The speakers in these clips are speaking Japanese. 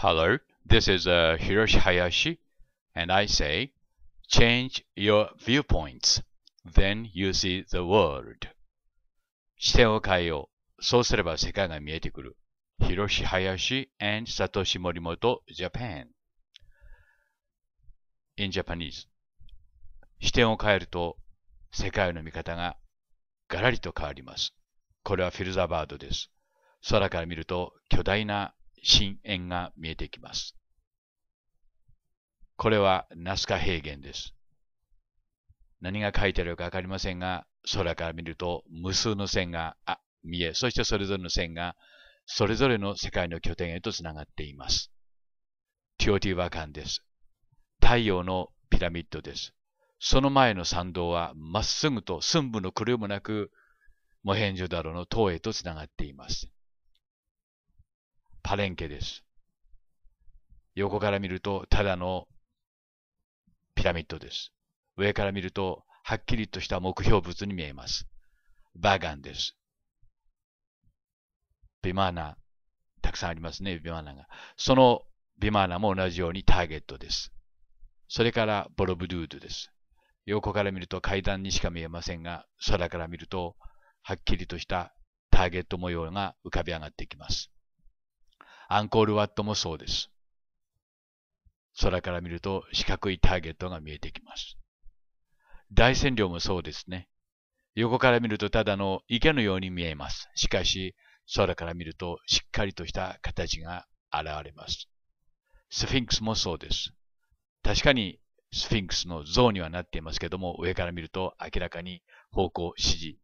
Hello, this is uh, Hiroshi Hayashi, and I say, change your viewpoints, then you see the world. 視点を変えよう。そうすれば世界が見えてくる。Hiroshi Hayashi and Satoshi Morimoto, Japan. In Japanese. 視点を変えると世界の見方がガラリと変わります。これはフィルザーバードです。空から見ると巨大な深淵が見えてきます。これはナスカ平原です。何が書いてあるかわかりませんが、空から見ると無数の線が見え、そしてそれぞれの線がそれぞれの世界の拠点へとつながっています。ティオティワカンです。太陽のピラミッドです。その前の参道はまっすぐと寸分の狂いもなく、モヘンジョダロの塔へとつながっています。パレンケです。横から見るとただのピラミッドです。上から見るとはっきりとした目標物に見えます。バガンです。ビマーナ、たくさんありますね、ビマーナが。そのビマーナも同じようにターゲットです。それからボロブドゥードです。横から見ると階段にしか見えませんが、空から見るとはっきりとしたターゲット模様が浮かび上がってきます。アンコールワットもそうです。空から見ると四角いターゲットが見えてきます。大占領もそうですね。横から見るとただの池のように見えます。しかし、空から見るとしっかりとした形が現れます。スフィンクスもそうです。確かにスフィンクスの像にはなっていますけども、上から見ると明らかに方向指示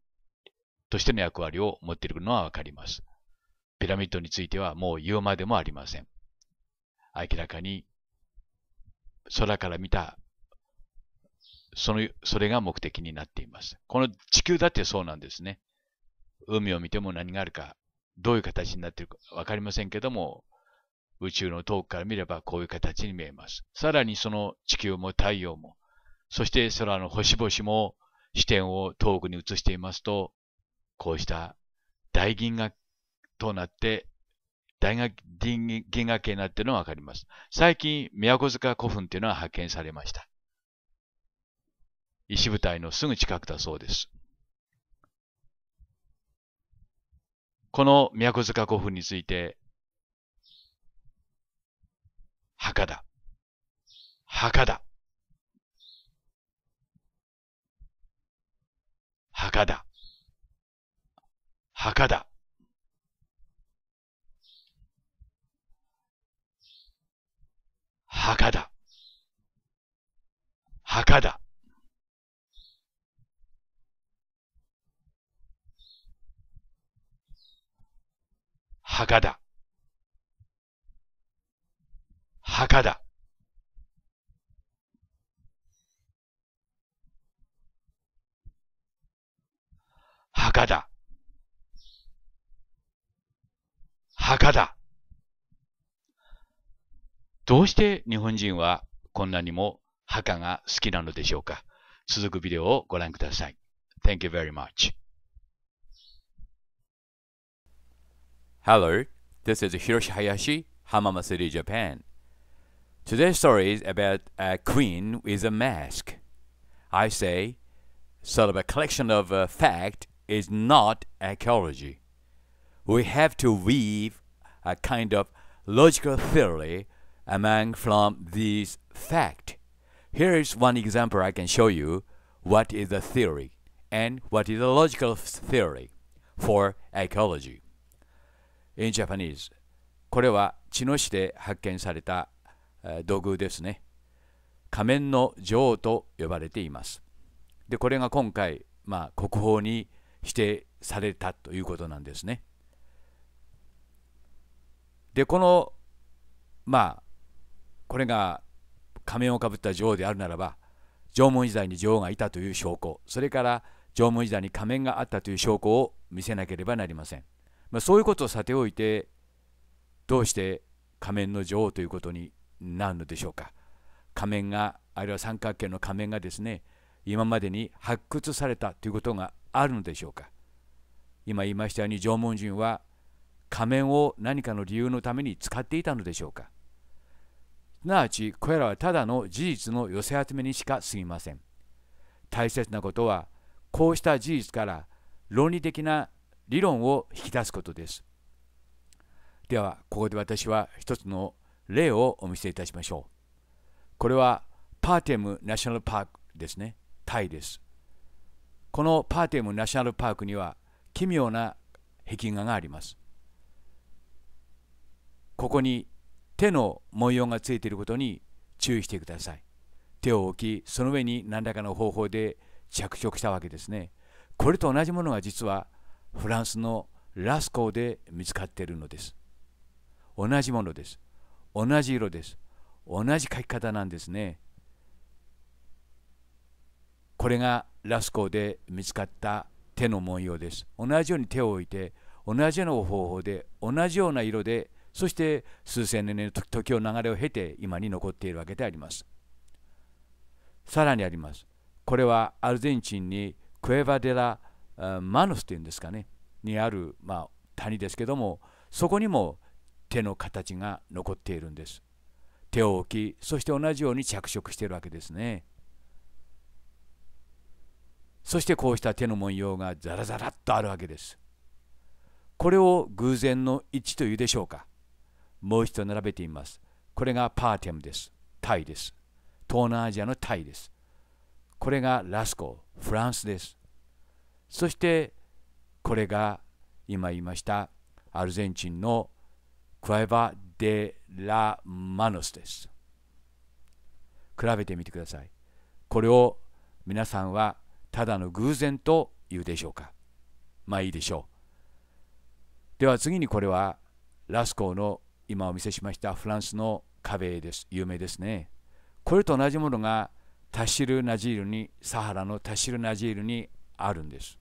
としての役割を持っているのはわかります。ピラミッドについてはもう言うまでもありません。明らかに空から見たその、それが目的になっています。この地球だってそうなんですね。海を見ても何があるか、どういう形になっているかわかりませんけども、宇宙の遠くから見ればこういう形に見えます。さらにその地球も太陽も、そして空の星々も視点を遠くに移していますと、こうした大銀河となって、大学銀河系になっているのがわかります。最近、宮古塚古墳というのは発見されました。石舞台のすぐ近くだそうです。この宮古塚古墳について、墓だ。墓だ。墓だ。墓だ。墓だ。墓だ。墓だ。墓だ。墓だ。墓だ。どうして日本人はこんなにも墓が好きなのでしょうか続くビデオをご覧ください。Thank you very much. Hello, this is Hiroshi Hayashi, Hamama City, Japan. Today's story is about a queen with a mask. I say, sort of a collection of uh, fact is not ecology. We have to weave a kind of logical theory among from these fact. Here is one example I can show you what is a theory and what is a logical theory for ecology. In Japanese, これは茅野市で発見された土偶ですね。仮面の女王と呼ばれています。で、これが今回、まあ、国宝に指定されたということなんですね。で、この、まあ、これが仮面をかぶった女王であるならば縄文時代に女王がいたという証拠それから縄文時代に仮面があったという証拠を見せなければなりません、まあ、そういうことをさておいてどうして仮面の女王ということになるのでしょうか仮面があるいは三角形の仮面がですね今までに発掘されたということがあるのでしょうか今言いましたように縄文人は仮面を何かの理由のために使っていたのでしょうかすなわちこれらはただの事実の寄せ集めにしか過ぎません大切なことはこうした事実から論理的な理論を引き出すことですではここで私は一つの例をお見せいたしましょうこれはパーテムナショナルパークですねタイですこのパーテムナショナルパークには奇妙な壁画がありますここに手の文様がついていることに注意してください手を置きその上に何らかの方法で着色したわけですねこれと同じものが実はフランスのラスコーで見つかっているのです同じものです同じ色です同じ書き方なんですねこれがラスコーで見つかった手の文様です同じように手を置いて同じような方法で同じような色でそして数千年の時を流れを経て今に残っているわけでありますさらにありますこれはアルゼンチンにクエバ・デラ・マノスというんですかねにある、まあ、谷ですけどもそこにも手の形が残っているんです手を置きそして同じように着色しているわけですねそしてこうした手の文様がザラザラっとあるわけですこれを偶然の一致というでしょうかもう一度並べてみます。これがパーティアムです。タイです。東南アジアのタイです。これがラスコ、フランスです。そしてこれが今言いましたアルゼンチンのクワイバ・デ・ラ・マノスです。比べてみてください。これを皆さんはただの偶然と言うでしょうか。まあいいでしょう。では次にこれはラスコーの今お見せしましたフランスの壁です有名ですねこれと同じものがタシル・ナジールにサハラのタシル・ナジールにあるんです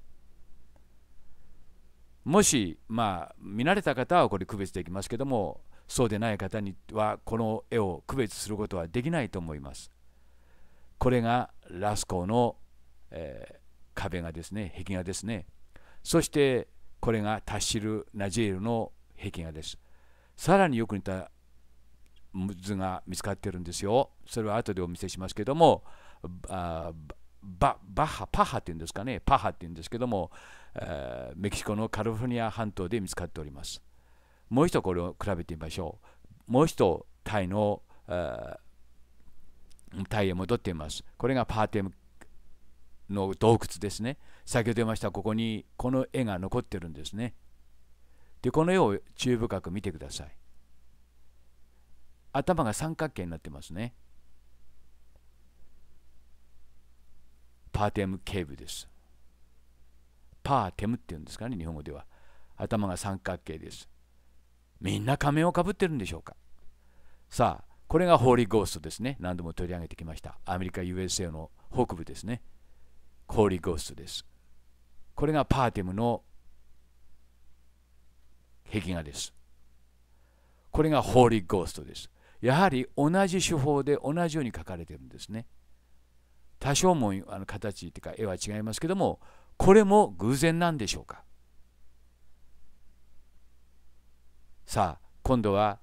もしまあ見慣れた方はこれ区別できますけどもそうでない方にはこの絵を区別することはできないと思いますこれがラスコーの、えー、壁画ですね壁画ですねそしてこれがタシル・ナジールの壁画ですさらによく似た図が見つかってるんですよ。それは後でお見せしますけども、ババハ、パハっていうんですかね、パハっていうんですけども、えメキシコのカリフォルニア半島で見つかっております。もう一度これを比べてみましょう。もう一度タイの、タイへ戻っています。これがパーテムの洞窟ですね。先ほど言いました、ここにこの絵が残ってるんですね。でこの絵を注意深く見てください頭が三角形になってますねパーテムケーブですパーテムっていうんですかね日本語では頭が三角形ですみんな仮面をかぶってるんでしょうかさあこれがホーリーゴーストですね何度も取り上げてきましたアメリカ USA の北部ですねホーリーゴーストですこれがパーテムの壁画です。これがホーリーゴーストです。やはり同じ手法で同じように描かれてるんですね。多少もあの形というか絵は違いますけどもこれも偶然なんでしょうかさあ今度は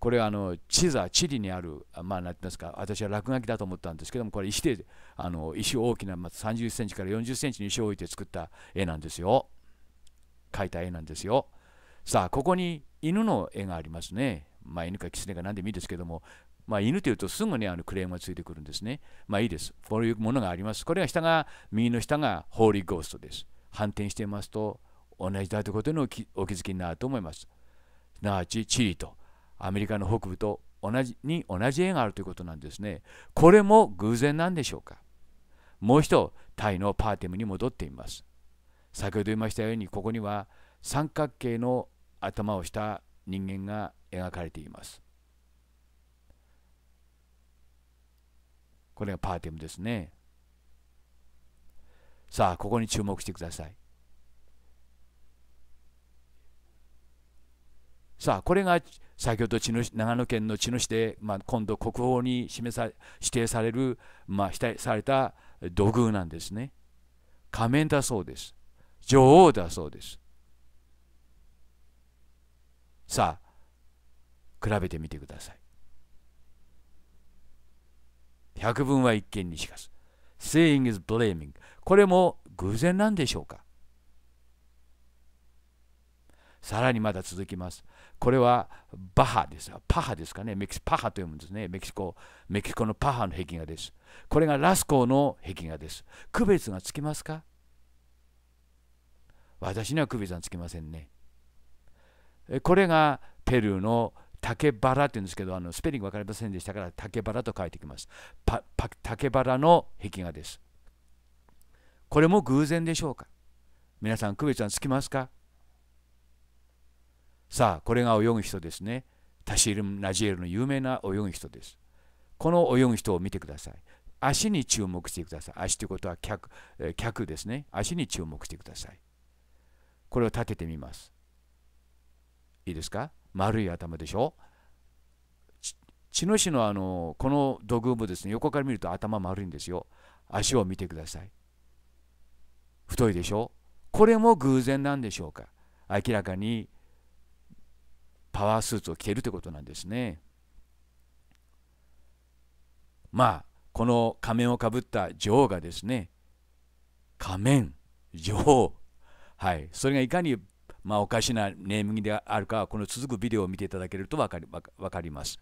これはあの地座地理にあるまあ何て言いますか私は落書きだと思ったんですけどもこれ石であの石大きな、ま3 0ンチから4 0ンチに石を置いて作った絵なんですよ描いた絵なんですよ。さあここに犬の絵がありますね。まあ、犬か狐か何でもいいですけども、まあ、犬というとすぐにあのクレームがついてくるんですね。まあいいです。こういうものがあります。これが下が、右の下がホーリーゴーストです。反転していますと、同じだということにお気づきになると思います。すなわちチリとアメリカの北部と同じに同じ絵があるということなんですね。これも偶然なんでしょうか。もう一度、タイのパーティムに戻っています。先ほど言いましたように、ここには三角形の頭をした人間が描かれています。これがパーティムですね。さあ、ここに注目してください。さあ、これが先ほど知の長野県の茅野市で、まあ、今度国宝に示さ指定される、まあ、指定された土偶なんですね。仮面だそうです。女王だそうです。さあ比べてみてください百分は一見にしかす Seeing is blaming これも偶然なんでしょうかさらにまだ続きます。これはバハですパハですかね。メキパハと読むんですね。メキシコ、メキシコのパハの壁画です。これがラスコーの壁画です。区別がつきますか私には区別がつきませんね。これがペルーの竹バラっていうんですけどあのスペリング分かりませんでしたから竹バラと書いてきますパパ竹バラの壁画ですこれも偶然でしょうか皆さん区別はつきますかさあこれが泳ぐ人ですねタシール・ナジエルの有名な泳ぐ人ですこの泳ぐ人を見てください足に注目してください足ということは脚脚ですね足に注目してくださいこれを立ててみますいいですか丸い頭でしょ茅野市のあのこの土偶もですね横から見ると頭丸いんですよ足を見てください太いでしょこれも偶然なんでしょうか明らかにパワースーツを着ているということなんですねまあこの仮面をかぶった女王がですね仮面女王はいそれがいかにまあ、おかしなネーミングであるかはこの続くビデオを見ていただけると分かり分かります。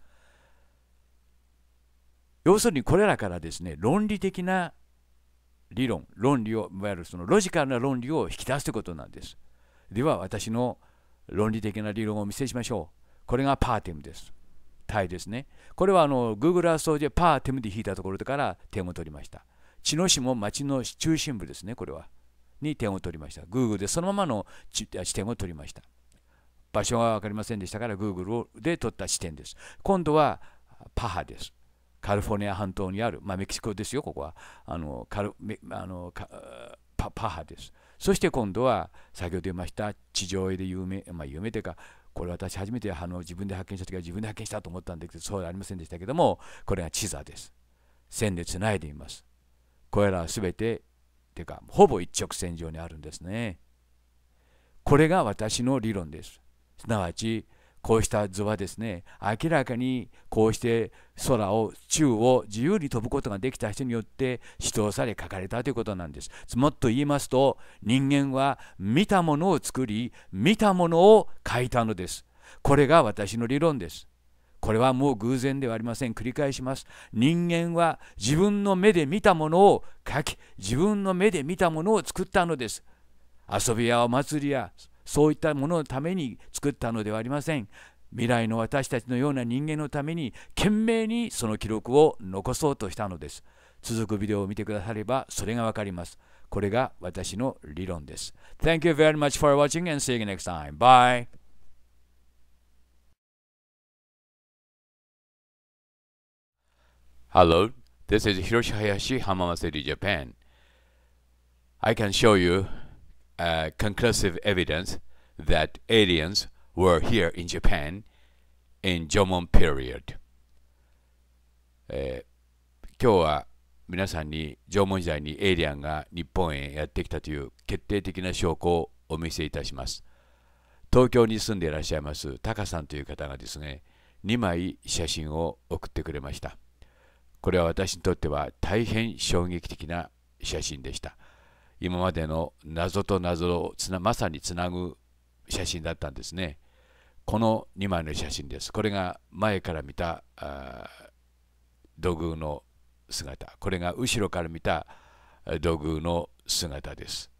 要するにこれらからですね論理的な理論論理をいわゆるそのロジカルな論理を引き出すということなんです。では私の論理的な理論をお見せしましょう。これがパーティムです。タイですね。これはあの Google Earth でパーティムで引いたところから点を取りました。茅野市も町の中心部ですね、これは。に点を取りました。Google でそのままの地点を取りました。場所が分かりませんでしたから Google で取った地点です。今度はパハです。カリフォルニア半島にある、まあ、メキシコですよ、ここは。あのカルあのパパハです。そして今度は先ほど言いました地上絵で有名、まあ、有名というかこれ私初めてあの自分で発見した時は自分で発見したと思ったんですけどそうはありませんでしたけどもこれが地座です線でつないでみますこれらは全てていうかほぼ一直線上にあるんですねこれが私の理論ですすなわちこうした図はですね明らかにこうして空を宙を自由に飛ぶことができた人によって指導され書かれたということなんですもっと言いますと人間は見たものを作り見たものを書いたのですこれが私の理論ですこれはもう偶然ではありません繰り返します人間は自分の目で見たものを書き自分の目で見たものを作ったのです遊びやお祭りやそういったもののために作ったのではありません未来の私たちのような人間のために懸命にその記録を残そうとしたのです続くビデオを見てくださればそれがわかりますこれが私の理論です Thank you very much for watching and see you next time. Bye! Hello, this is Hiroshi Hayashi, Hamama City, Japan. I can show you u conclusive evidence that aliens were here in Japan in Jomon period. えー、今日は皆さんに縄文時代にエイリアンが日本へやってきたという決定的な証拠をお見せいたします。東京に住んでいらっしゃいますタカさんという方がですね2枚写真を送ってくれました。これは私にとっては大変衝撃的な写真でした。今までの謎と謎をつなまさにつなぐ写真だったんですね。この2枚の写真です。これが前から見た土偶の姿。これが後ろから見た土偶の姿です。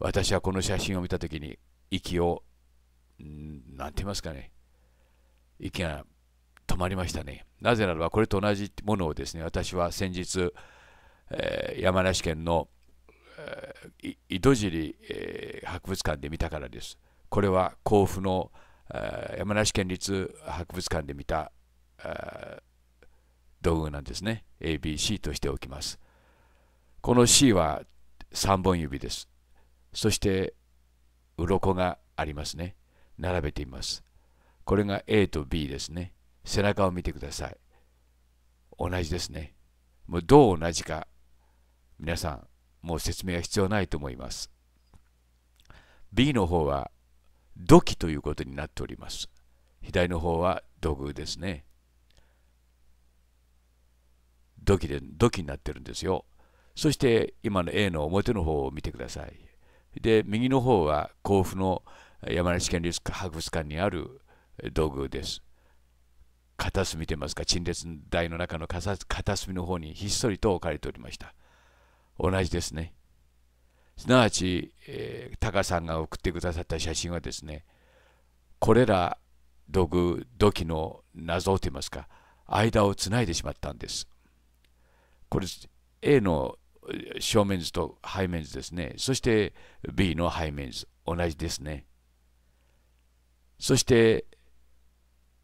私はこの写真を見た時に息を何て言いますかね息が止まりましたね。なぜならば、これと同じものをですね、私は先日、えー、山梨県の、えー、井戸尻、えー、博物館で見たからです。これは甲府の、え山梨県立博物館で見た、道具なんですね。ABC としておきます。この C は3本指です。そして、鱗がありますね。並べています。これが A と B ですね。背中を見てください。同じですね。もうどう同じか、皆さん、もう説明は必要ないと思います。B の方は土器ということになっております。左の方は土偶ですね。土器で土器になってるんですよ。そして今の A の表の方を見てください。で、右の方は甲府の山梨県立博物館にある土偶です。片隅といいますか陳列台の中の片隅の方にひっそりと置かれておりました同じですねすなわち、えー、タカさんが送ってくださった写真はですねこれら土偶土器の謎といいますか間をつないでしまったんですこれ A の正面図と背面図ですねそして B の背面図同じですねそして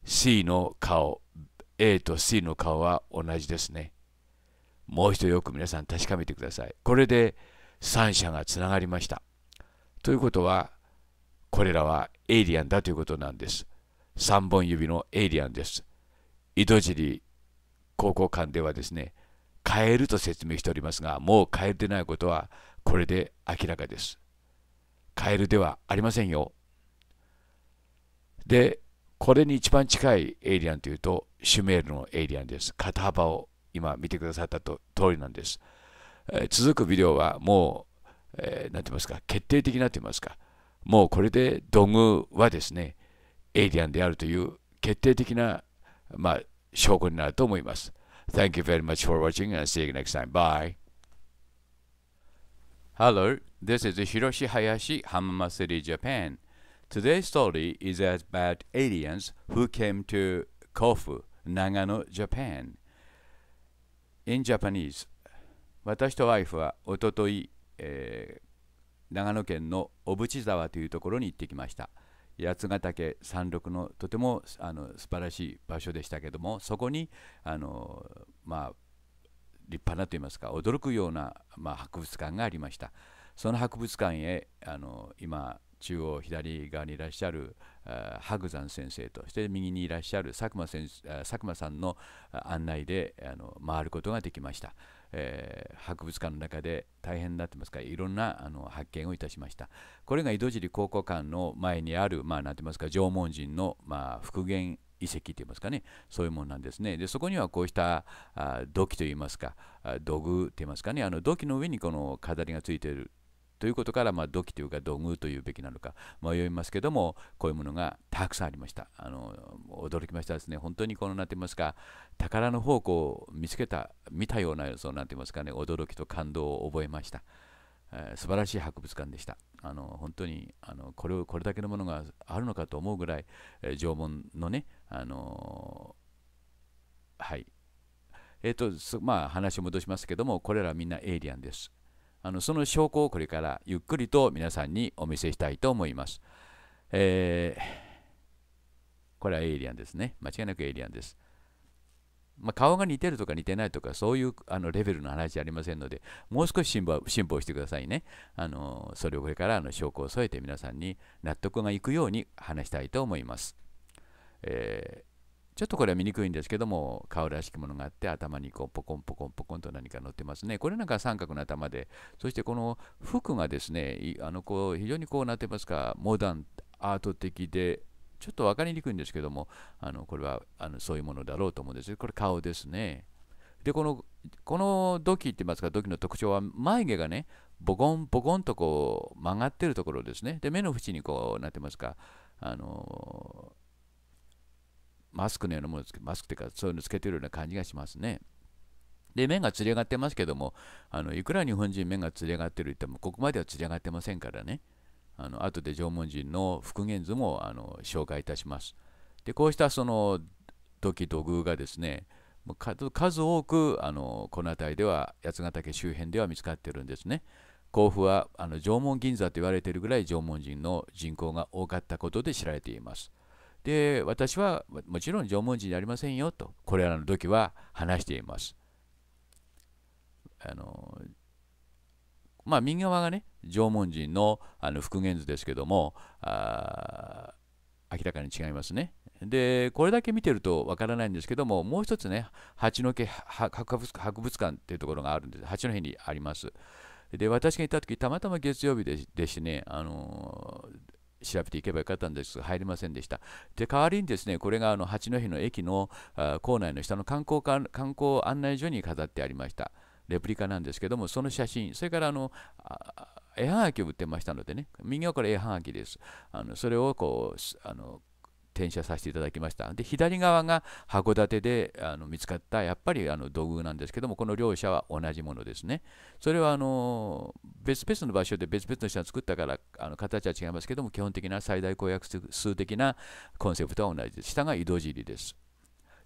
C の顔、A と C の顔は同じですね。もう一度よく皆さん確かめてください。これで3者がつながりました。ということは、これらはエイリアンだということなんです。3本指のエイリアンです。井戸尻高校間ではですね、カエルと説明しておりますが、もうカエルでないことはこれで明らかです。カエルではありませんよ。で、これに一番近いエイリアンというと、シュメールのエイリアンです。肩幅を今見てくださったと通りなんです。え続くビデオはもう、えー、なんて言いますか、決定的なと言いますか、もうこれで土偶はですね、エイリアンであるという決定的な、まあ、証拠になると思います。Thank you very much for watching and see you next time. Bye. Hello, this is Hiroshi Hayashi, Hamamasuri, Japan. Today's story is about aliens who came to Kofu, Nagano, Japan. In Japanese, 私とワイフはおととい、え長野県の小淵沢というところに行ってきました。八ヶ岳山麓のとてもあの素晴らしい場所でしたけどもそこにあの、まあ、立派なといいますか驚くような、まあ、博物館がありましたその博物館へあの今中央左側にいらっしゃる白山先生として右にいらっしゃる佐久間先佐久間さんの案内であの回ることができました、えー、博物館の中で大変になってますからいろんなあの発見をいたしましたこれが井戸尻考古館の前にあるまあ何て言いますか縄文人の、まあ、復元遺跡といいますかねそういうものなんですねでそこにはこうしたあ土器といいますか土偶といいますかねあの土器の上にこの飾りがついているということから、まあ、土器というか土偶というべきなのか迷いますけどもこういうものがたくさんありましたあの驚きましたですね本当にこの何て言いますか宝の宝庫を見つけた見たようなそな何て言いますかね驚きと感動を覚えました、えー、素晴らしい博物館でしたあの本当にあのこれこれだけのものがあるのかと思うぐらい、えー、縄文のねあのー、はいえっ、ー、とまあ話を戻しますけどもこれらみんなエイリアンですあのその証拠をこれからゆっくりと皆さんにお見せしたいと思います。えー、これはエイリアンですね。間違いなくエイリアンです。まあ、顔が似てるとか似てないとかそういうあのレベルの話じゃありませんのでもう少し辛抱辛抱してくださいねあのそれをこれからあの証拠を添えて皆さんに納得がいくように話したいと思います、えーちょっとこれは見にくいんですけども、顔らしきものがあって、頭にこうポコンポコンポコンと何か乗ってますね。これなんか三角の頭で、そしてこの服がですね、あのこう非常にこうなってますか、モダン、アート的で、ちょっと分かりにくいんですけども、あのこれはあのそういうものだろうと思うんです。これ顔ですね。で、この、この土器って言いますか、土器の特徴は眉毛がね、ボコンボコンとこう曲がってるところですね。で、目の縁にこうなってますか、あのマスクのようなものつけ、マスクというか、そういうのつけてるような感じがしますね。で、麺がつり上がってますけども、あのいくら日本人目がつり上がってると言っても、ここまではつり上がってませんからね。あの後で縄文人の復元図もあの紹介いたします。で、こうしたその土器土偶がですね、数多くあのこの辺りでは八ヶ岳周辺では見つかってるんですね。甲府はあの縄文銀座と言われているぐらい縄文人の人口が多かったことで知られています。で私はもちろん縄文人じゃありませんよとこれらの時は話しています。あのまあ、右側がね縄文人のあの復元図ですけどもあ明らかに違いますね。でこれだけ見てるとわからないんですけどももう一つね八戸博物館っていうところがあるんです八戸にあります。で私が行った時たまたま月曜日でしてね、あのー調べていけばよかったんですが入りませんでした。で代わりにですねこれがあの八戸の駅の構内の下の観光観光案内所に飾ってありました。レプリカなんですけどもその写真それからあの絵はがきを売ってましたのでね右側から絵はがきです。あのそれをこうあの転写させていただきました。で左側が函館であの見つかったやっぱりあの土偶なんですけどもこの両者は同じものですね。それはあの別々の場所で別々の人が作ったからあの形は違いますけども基本的な最大公約数的なコンセプトは同じです。下が井戸尻です。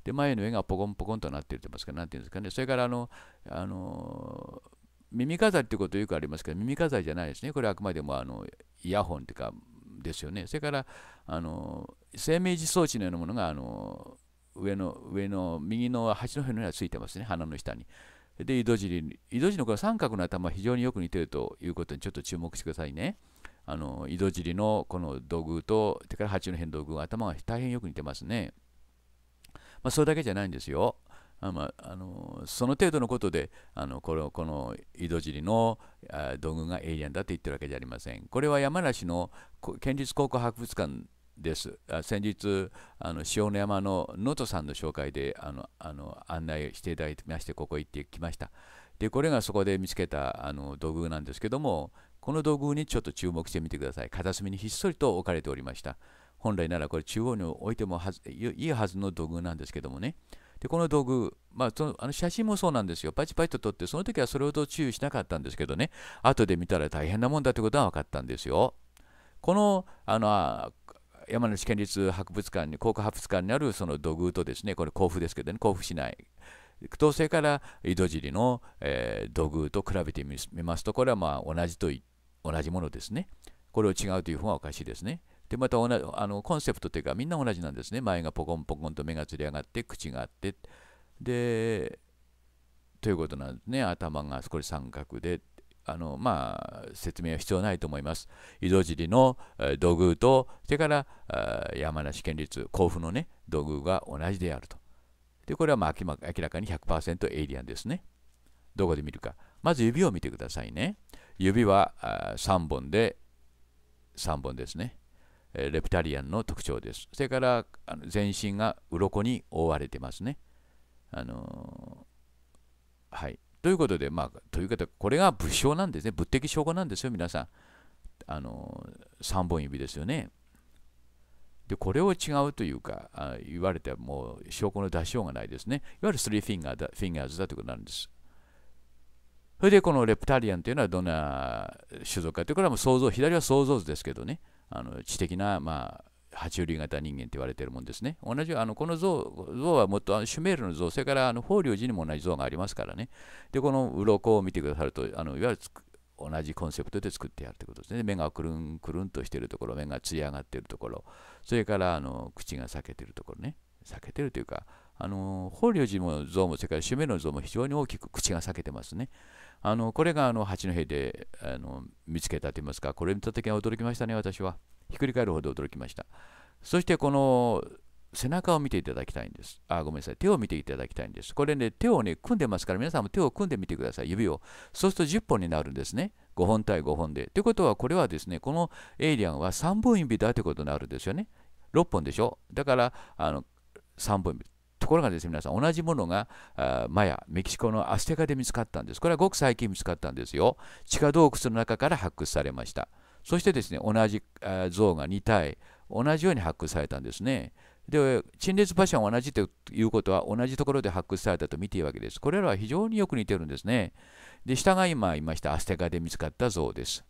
で前の絵がポコンポコンとなってるってますか何て言うんですかねそれからあのあの耳飾りってことよくありますけど耳飾りじゃないですねこれはあくまでもあのイヤホンとていうかですよね。それから、あの生命時装置のようなものがあの上の上の右の鉢の辺のについてますね、鼻の下に。で、井戸尻、井戸尻のこの三角の頭、非常によく似てるということにちょっと注目してくださいね。あの井戸尻のこの土偶と、それから鉢の辺の土偶、頭が大変よく似てますね。まあ、それだけじゃないんですよ。あまあ、あのその程度のことであのこのこの井戸尻の土偶がエイリアンだと言ってるわけじゃありません。これは山梨の県立考古博物館です。あ先日あの塩の山の能登さんの紹介であのあの案内していただきましてここ行ってきました。でこれがそこで見つけたあの土偶なんですけどもこの土偶にちょっと注目してみてください。片隅にひっそりと置かれておりました。本来ならこれ中央に置いてもいいはずの土偶なんですけどもね。でこの道具、まあ、そのあの写真もそうなんですよ。パチパチと撮って、その時はそれほど注意しなかったんですけどね、後で見たら大変なもんだということは分かったんですよ。このあの山梨県立博物館に、考古博物館にあるその土偶とですね、これ甲府ですけどね、甲府市内。東西から井戸尻の、えー、土偶と比べてみますと、これはまあ同じと同じものですね。これを違うという方がおかしいですね。でまた同じあのコンセプトというかみんな同じなんですね前がポコンポコンと目がつり上がって口があってでということなんですね頭が少し三角であのまあ説明は必要ないと思います井戸尻の土偶とそれから山梨県立甲府のね土偶が同じであるとでこれはまあ明らかに100%エイリアンですねどこで見るかまず指を見てくださいね指は3本で3本ですねレプタリアンの特徴です。それから全身が鱗に覆われてますね。あのー、はい。ということで、まあ、という方、これが物証なんですね。物的証拠なんですよ、皆さん。あのー、3本指ですよね。で、これを違うというか、あ言われてもう証拠の出しようがないですね。いわゆる3フィンガーだ、フィンガーズだということなんです。それで、このレプタリアンというのはどんな種族かというこれはもう想像、左は想像図ですけどね。あの知的な、まあ、爬虫類型人間と言われてるもんですね。同じあのこの像像はもっとあのシュメールの像、それからあの法隆寺にも同じ像がありますからね。で、この鱗を見てくださると、あのいわゆる同じコンセプトで作ってやるということですね。目がくるんくるんとしているところ、目がつり上がっているところ、それからあの口が裂けているところね。裂けてるというか、あの法隆寺も像も、それからシュメールの像も非常に大きく口が裂けてますね。あのこれがあの八戸であの見つけたといいますかこれ見た時は驚きましたね私はひっくり返るほど驚きましたそしてこの背中を見ていただきたいんです。あ、ごめんなさい。手を見ていただきたいんです。これね、手をね、組んでますから、皆さんも手を組んでみてください。指を。そうすると10本になるんですね。5本対5本で。ということは、これはですね、このエイリアンは3本指だということになるんですよね。6本でしょ。だから、あの、3本指。ころがですね、皆さん、同じものがマヤ、メキシコのアステカで見つかったんです。これはごく最近見つかったんですよ。地下洞窟の中から発掘されました。そしてですね、同じ像が2体、同じように発掘されたんですね。で、陳列場所は同じということは、同じところで発掘されたと見ていいわけです。これらは非常によく似てるんですね。で、下が今言いましたアステカで見つかった像です。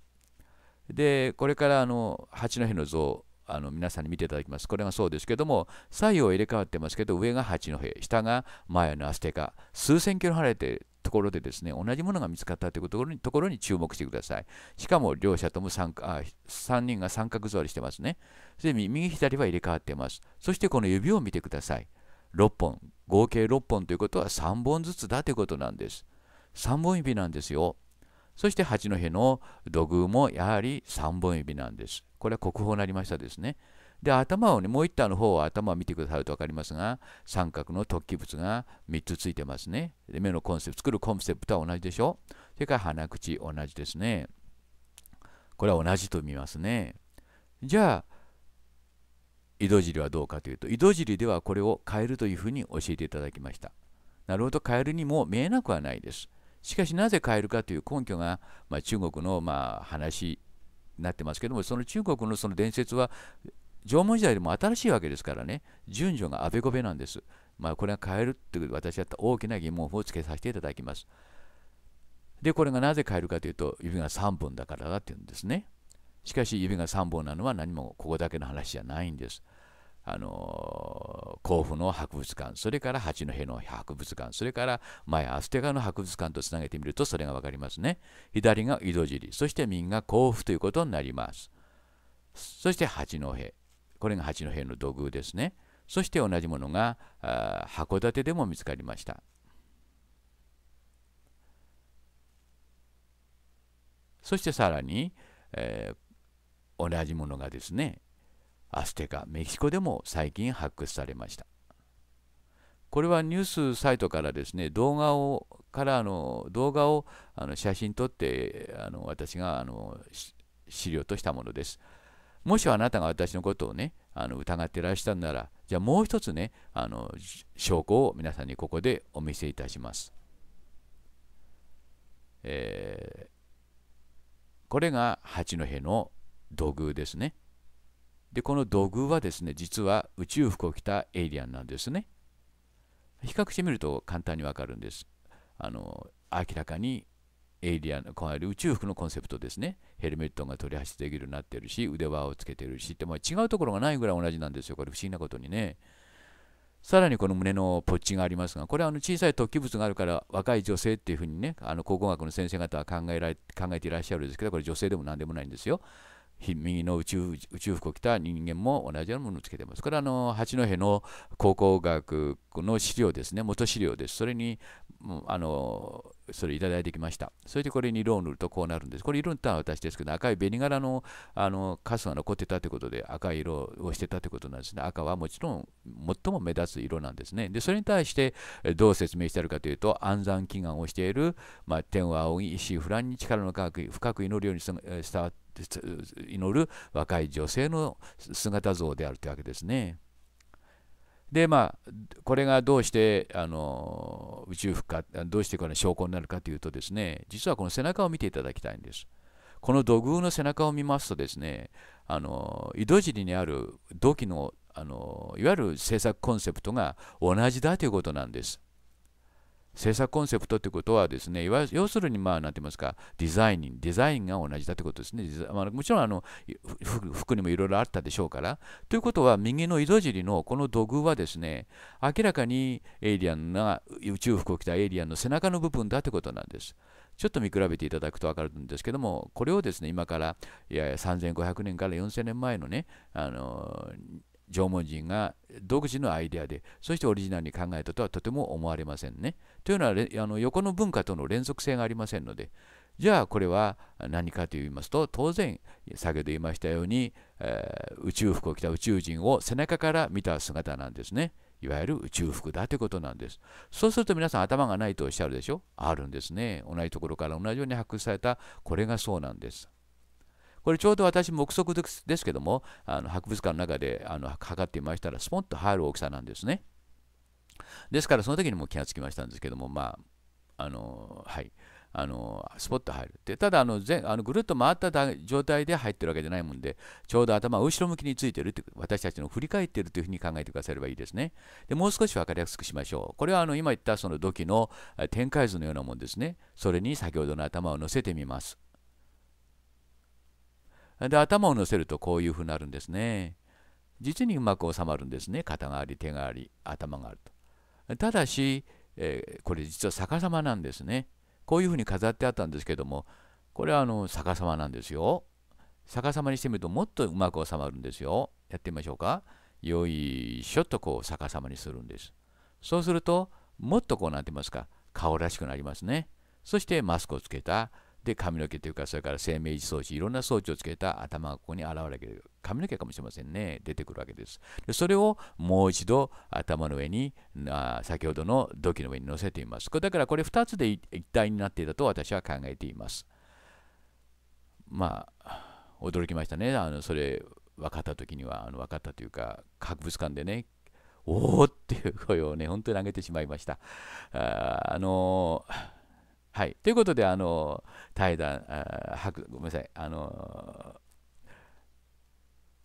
で、これからあの、八戸の像、あの皆さんに見ていただきます。これがそうですけども、左右入れ替わってますけど、上が八戸、下が前のアステカ、数千キロ離れてところでですね、同じものが見つかったというところにところに注目してください。しかも両者とも 3, あ3人が三角座りしてますね。で右左は入れ替わっています。そしてこの指を見てください。6本、合計6本ということは3本ずつだということなんです。3本指なんですよ。そして八戸の土偶もやはり3本指なんです。これは国宝になりましたですね。で、頭をね、もう一端の方は頭を見てくださると分かりますが、三角の突起物が3つついてますね。で目のコンセプト、作るコンセプトは同じでしょ。それから鼻口、同じですね。これは同じと見ますね。じゃあ、井戸尻はどうかというと、井戸尻ではこれを変えるというふうに教えていただきました。なるほど、カエルにも見えなくはないです。しかしなぜ変えるかという根拠が、まあ、中国のまあ話になってますけどもその中国のその伝説は縄文時代でも新しいわけですからね順序があべこべなんです。まあ、これが変えるという私だった大きな疑問をつけさせていただきます。でこれがなぜ変えるかというと指が3本だからだっていうんですね。しかし指が3本なのは何もここだけの話じゃないんです。あの甲府の博物館、それから八戸の博物館、それから前アステカの博物館とつなげてみるとそれが分かりますね。左が井戸尻、そして右が甲府ということになります。そして八戸、これが八戸の土偶ですね。そして同じものが函館でも見つかりました。そしてさらに、えー、同じものがですねアステカメキシコでも最近発掘されましたこれはニュースサイトからですね動画をからの動画をあの写真撮ってあの私があの資料としたものですもしあなたが私のことをねあの疑ってらしたんならじゃあもう一つねあの証拠を皆さんにここでお見せいたします、えー、これが八戸の土偶ですねでこの土偶はですね実は宇宙服を着たエイリアンなんですね比較してみると簡単にわかるんですあの明らかにエイリアンこる宇宙服のコンセプトですねヘルメットが取りしできるようになってるし腕輪をつけてるしって、まあ、違うところがないぐらい同じなんですよこれ不思議なことにねさらにこの胸のポッチがありますが、これはあの小さい突起物があるから若い女性っていうふうにね、あの考古学の先生方は考えられ考えていらっしゃるんですけど、これ女性でも何でもないんですよ。右の宇宙宇宙服を着た人間も同じようなものをつけてます。これはあの八戸の考古学の資料ですね、元資料です。それにうあのそれいただいてきました。そしてこれに色を塗るとこうなるんです。これ色塗ったのは私ですけど、赤い紅柄のあのカスが残ってたということで、赤い色をしてたということなんですね。赤はもちろん最も目立つ色なんですね。で、それに対してどう説明してあるかというと、暗算祈願をしている、まあ、天を仰ぎ、石、不乱に力の科学、深く祈るように伝わって、祈る若い女性の姿像であるというわけですね。でまあこれがどうしてあの宇宙服かどうしてこの証拠になるかというとですね実はこの背中を見ていただきたいんです。この土偶の背中を見ますとですねあの井戸尻にある土器のあのいわゆる制作コンセプトが同じだということなんです。制作コンセプトってことはですね、要するに、まあ、なんて言いますか、デザイン、デザインが同じだってことですね。まあ、もちろんあの服にもいろいろあったでしょうから。ということは、右の井戸尻のこの土偶はですね、明らかにエイリアンが、宇宙服を着たエイリアンの背中の部分だってことなんです。ちょっと見比べていただくと分かるんですけども、これをですね、今からいやいや3500年から4000年前のね、あの縄文人が独自のアイデアで、そしてオリジナルに考えたとはとても思われませんね。というのはあの横の文化との連続性がありませんので、じゃあこれは何かと言いますと、当然、先ほど言いましたように、えー、宇宙服を着た宇宙人を背中から見た姿なんですね。いわゆる宇宙服だということなんです。そうすると皆さん頭がないとおっしゃるでしょあるんですね。同じところから同じように発掘された、これがそうなんです。これちょうど私目測ですけどもあの博物館の中であの測ってみましたらスポンと入る大きさなんですねですからその時にも気がつきましたんですけどもまああのはいあのスポッと入るでただあのあのぐるっと回った状態で入ってるわけじゃないもんでちょうど頭後ろ向きについてるって私たちの振り返ってるというふうに考えてくださればいいですねでもう少し分かりやすくしましょうこれはあの今言ったその土器の展開図のようなもんですねそれに先ほどの頭を乗せてみますで頭を乗せるとこういうふうになるんですね実にうまく収まるんですね肩があり手があり頭があるとただし、えー、これ実は逆さまなんですねこういうふうに飾ってあったんですけどもこれはあの逆さまなんですよ逆さまにしてみるともっとうまく収まるんですよやってみましょうかよいしょっとこう逆さまにするんですそうするともっとこうなってますか顔らしくなりますねそしてマスクをつけたで、髪の毛というか、それから生命維持装置、いろんな装置をつけた頭がここに現れる。髪の毛かもしれませんね。出てくるわけです。でそれをもう一度頭の上に、あ先ほどの土器の上に乗せています。だからこれ2つで一体になっていたと私は考えています。まあ、驚きましたね。あのそれ分かった時には、あの分かったというか、博物館でね、おおっていう声をね、本当に上げてしまいました。あ、あのーはい、ということで、あの対談あ白、ごめんなさい、あの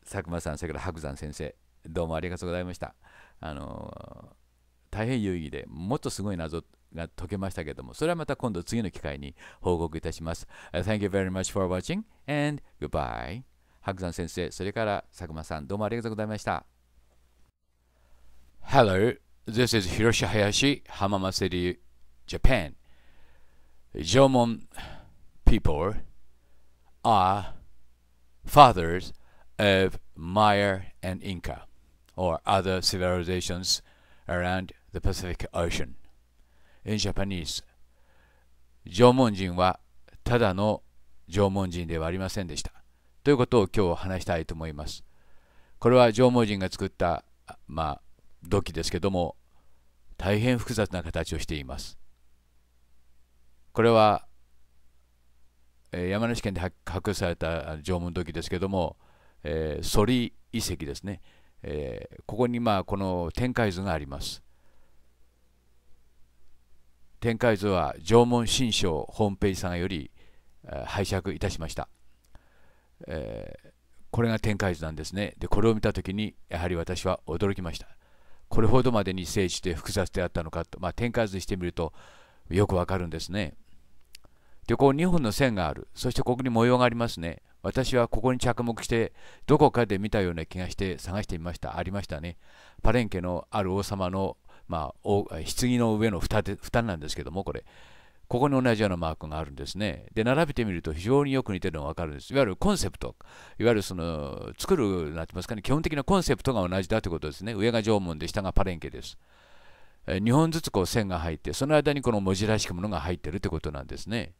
佐久間さん、それから白山先生、どうもありがとうございました。あの大変有意義でもっとすごい謎が解けましたけども、それはまた今度次の機会に報告いたします。thank you very much for watching and goodbye. 白山先生、それから佐久間さん、どうもありがとうございました。Hello, this is Hiroshi Hayashi, Hamamaseri, Japan. 縄文 people are fathers of Maya and Inca or other civilizations around the Pacific Ocean. In Japanese, 縄文人はただの縄文人ではありませんでした。ということを今日話したいと思います。これは縄文人が作った、まあ、土器ですけども、大変複雑な形をしています。これは、えー、山梨県で発掘された縄文土器ですけども、えー、ソリ遺跡ですね、えー、ここにまあこの展開図があります展開図は縄文新書ホームページさんより、えー、拝借いたしました、えー、これが展開図なんですねでこれを見た時にやはり私は驚きましたこれほどまでに精緻で複雑であったのかと、まあ、展開図してみるとよくわかるんですねで、ここ2本の線がある。そしてここに模様がありますね。私はここに着目して、どこかで見たような気がして探してみました。ありましたね。パレンケのある王様の、まあ、お棺の上の蓋で蓋なんですけども、これ。ここに同じようなマークがあるんですね。で、並べてみると非常によく似てるのがわかるんです。いわゆるコンセプト。いわゆるその、作る、なんて言いますかね、基本的なコンセプトが同じだということですね。上が縄文で、下がパレンケです。え2本ずつこう線が入って、その間にこの文字らしきものが入ってるということなんですね。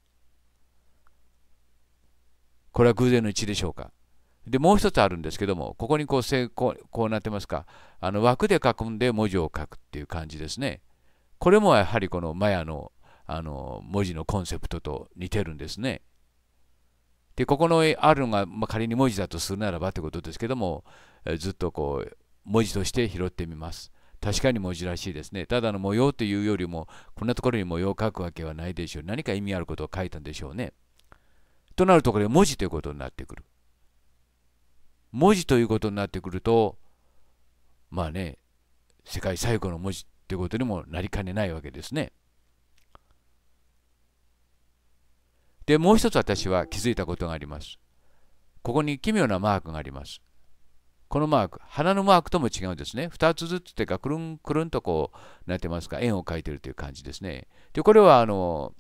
これは偶然の一致でしょうか。で、もう一つあるんですけども、ここにこうこうこうなってますか、あの枠で囲んで文字を書くっていう感じですね。これもやはりこのマヤのあの文字のコンセプトと似てるんですね。で、ここのあるのが、まあ、仮に文字だとするならばということですけども、えずっとこう文字として拾ってみます。確かに文字らしいですね。ただの模様というよりも、こんなところに模様を書くわけはないでしょう。何か意味あることを書いたんでしょうね。となるとこれ文字ということになってくる。文字ということになってくると、まあね、世界最古の文字ということにもなりかねないわけですね。で、もう一つ私は気づいたことがあります。ここに奇妙なマークがあります。このマーク、花のマークとも違うんですね。2つずつというか、くるんくるんとこうなってますか、円を描いてるという感じですね。で、これはあの、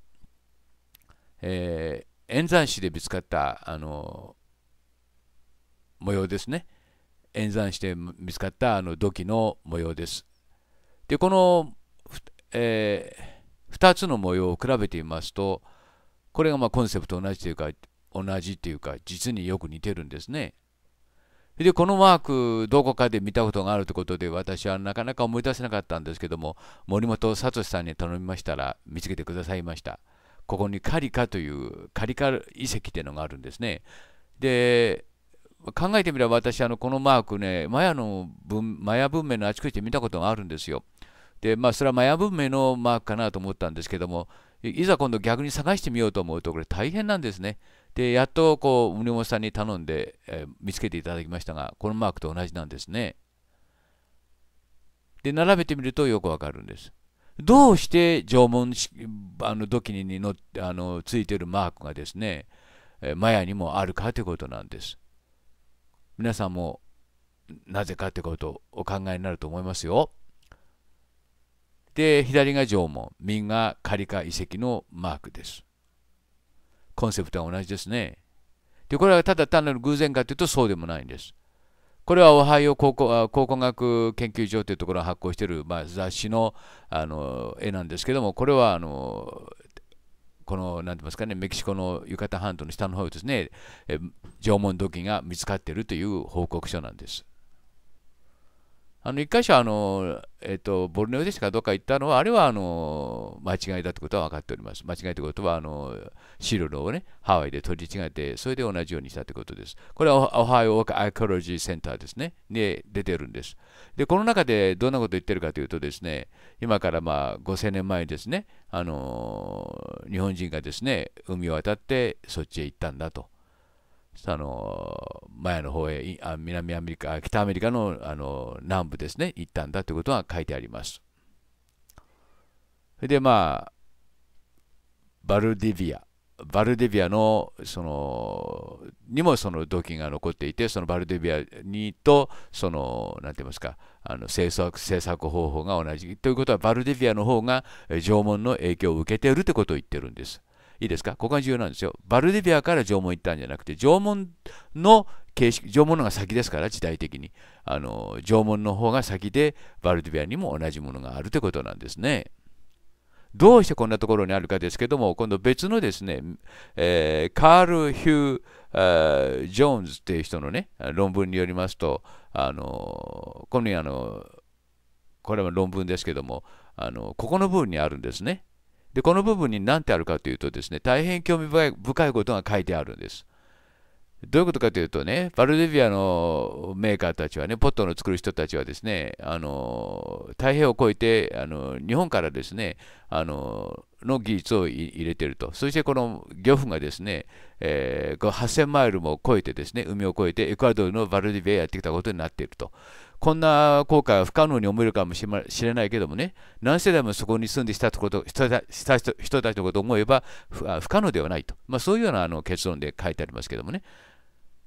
えー、演算子で見つかったあの模様ですね演算市で見つかったあの土器の模様ですでこの、えー、2つの模様を比べてみますとこれがまコンセプト同じというか同じというか実によく似てるんですねでこのマークどこかで見たことがあるということで私はなかなか思い出せなかったんですけども森本聡さんに頼みましたら見つけてくださいました。ここにカリカというカリカ遺跡というのがあるんですね。で考えてみれば私あのこのマークねマヤの文マヤ文明のあちこちで見たことがあるんですよ。でまあそれはマヤ文明のマークかなと思ったんですけどもいざ今度逆に探してみようと思うとこれ大変なんですね。でやっとこう宗本さんに頼んで、えー、見つけていただきましたがこのマークと同じなんですね。で並べてみるとよくわかるんです。どうして縄文あの土器にのあのついてるマークがですね、マヤにもあるかということなんです。皆さんもなぜかということをお考えになると思いますよ。で、左が縄文、右がカリカ遺跡のマークです。コンセプトは同じですね。で、これはただ単なる偶然かというとそうでもないんです。これはオハイオ考古考古学研究所というところが発行している、まあ、雑誌のあの絵なんですけども、これはあのこのんて言いますかねメキシコのユカタ半島の下の方ですね縄文土器が見つかっているという報告書なんです。あの1箇所あの、えっと、ボルネオでしたかどっか行ったのは、あれはあの間違いだということは分かっております。間違いということはあの、シルロを、ね、ハワイで取り違えて、それで同じようにしたということです。これはオハイオアイコロジーセンターですね。で、出てるんです。で、この中でどんなことを言ってるかというとですね、今からまあ5000年前にですね、あの日本人がですね、海を渡ってそっちへ行ったんだと。あのマヤの方へあ南アメリカ北アメリカのあの南部ですね行ったんだということが書いてあります。それでまあバルディビアバルディビアのそのにもその土器が残っていてそのバルディビアにとその何て言いますかあの制作制作方法が同じということはバルディビアの方が縄文の影響を受けているということを言ってるんです。いいですかここが重要なんですよ。バルデビアから縄文行ったんじゃなくて、縄文の形式、縄文のが先ですから、時代的に。あの縄文の方が先で、バルデビアにも同じものがあるということなんですね。どうしてこんなところにあるかですけども、今度別のですね、えー、カール・ヒュー・ジョーンズっていう人のね、論文によりますと、あのこのあのこれは論文ですけども、あのここの部分にあるんですね。でこの部分に何てあるかというとですね大変興味深いことが書いてあるんです。どういうことかというとね、バルデビアのメーカーたちはね、ポットの作る人たちはですね、あの太平洋を越えてあの日本からですね、あのの技術を入れていると、そしてこの漁夫がですね、えー、8000マイルも越えてですね、海を越えてエクアドルのバルデビアへやってきたことになっていると。こんな後悔は不可能に思えるかもしれないけどもね、何世代もそこに住んできたことした人たちのことを思えば不可能ではないと、まあ、そういうようなあの結論で書いてありますけどもね。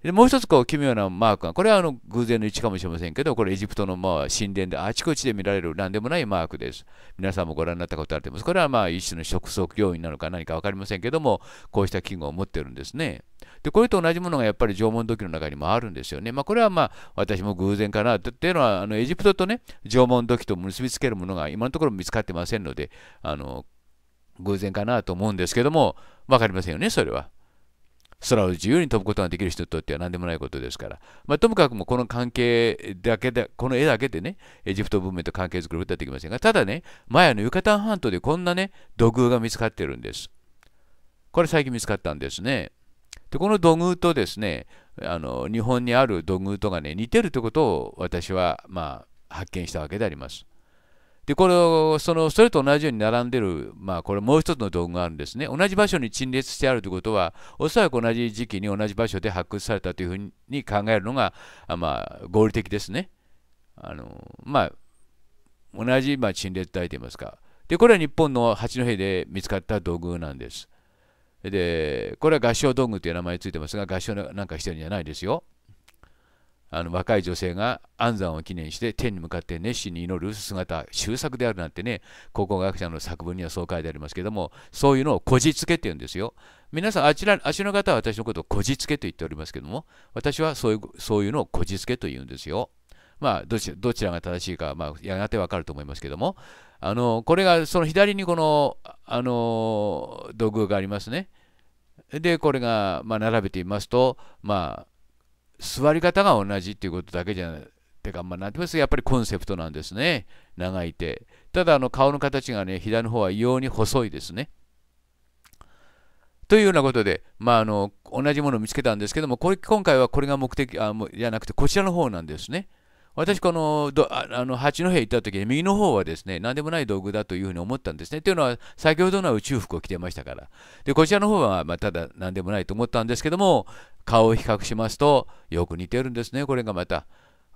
でもう一つこう奇妙なマークが、これはあの偶然の一致かもしれませんけど、これエジプトのまあ神殿であちこちで見られる何でもないマークです。皆さんもご覧になったことあると思います。これはまあ一種の食足要因なのか何か分かりませんけども、こうした器具を持ってるんですね。でこれと同じものがやっぱり縄文土器の中にもあるんですよね。まあ、これはまあ私も偶然かなっていうのはあのエジプトとね縄文土器と結びつけるものが今のところ見つかってませんのであの偶然かなと思うんですけども分かりませんよねそれは。空を自由に飛ぶことができる人にとっては何でもないことですから、まあ、ともかくもこの関係だけで、この絵だけでね、エジプト文明と関係づくりを歌っできませんが、ただね、前のユカタン半島でこんなね、土偶が見つかってるんです。これ最近見つかったんですね。でこの土偶とですねあの日本にある土偶とがね似てるということを私は、まあ、発見したわけであります。でこれをそのそれと同じように並んでる、まあ、これもう一つの道具があるんですね。同じ場所に陳列してあるということは、おそらく同じ時期に同じ場所で発掘されたというふうに考えるのが、あまあ、合理的ですね。あのまあ、同じ、ま陳列体といいますか。で、これは日本の八戸で見つかった土偶なんです。で、これは合唱道具という名前ついてますが、合唱なんかしてるんじゃないですよ。あの若い女性が安産を記念して天に向かって熱心に祈る姿、終作であるなんてね、考古学者の作文にはそう書いてありますけども、そういうのをこじつけって言うんですよ。皆さん、あちら、あちらの方は私のことをこじつけと言っておりますけども、私はそういう、そういうのをこじつけと言うんですよ。まあ、どちどちらが正しいか、まあ、やがてわかると思いますけども、あのこれがその左にこのあの土偶がありますね。で、これが、まあ、並べてみますと、まあ、座り方が同じっていうことだけじゃない。てか、まあ、なんてますやっぱりコンセプトなんですね。長い手。ただ、あの、顔の形がね、左の方は異様に細いですね。というようなことで、まあ、あの同じものを見つけたんですけどもこれ今回はこれが目的あじゃなくてこちらの方なんですね。私、このどあの八戸行った時に右の方はですね、何でもない道具だというふうに思ったんですね。というのは、先ほどの宇宙服を着てましたから。で、こちらの方は、まあ、ただ何でもないと思ったんですけども、顔を比較しますと、よく似てるんですね、これがまた。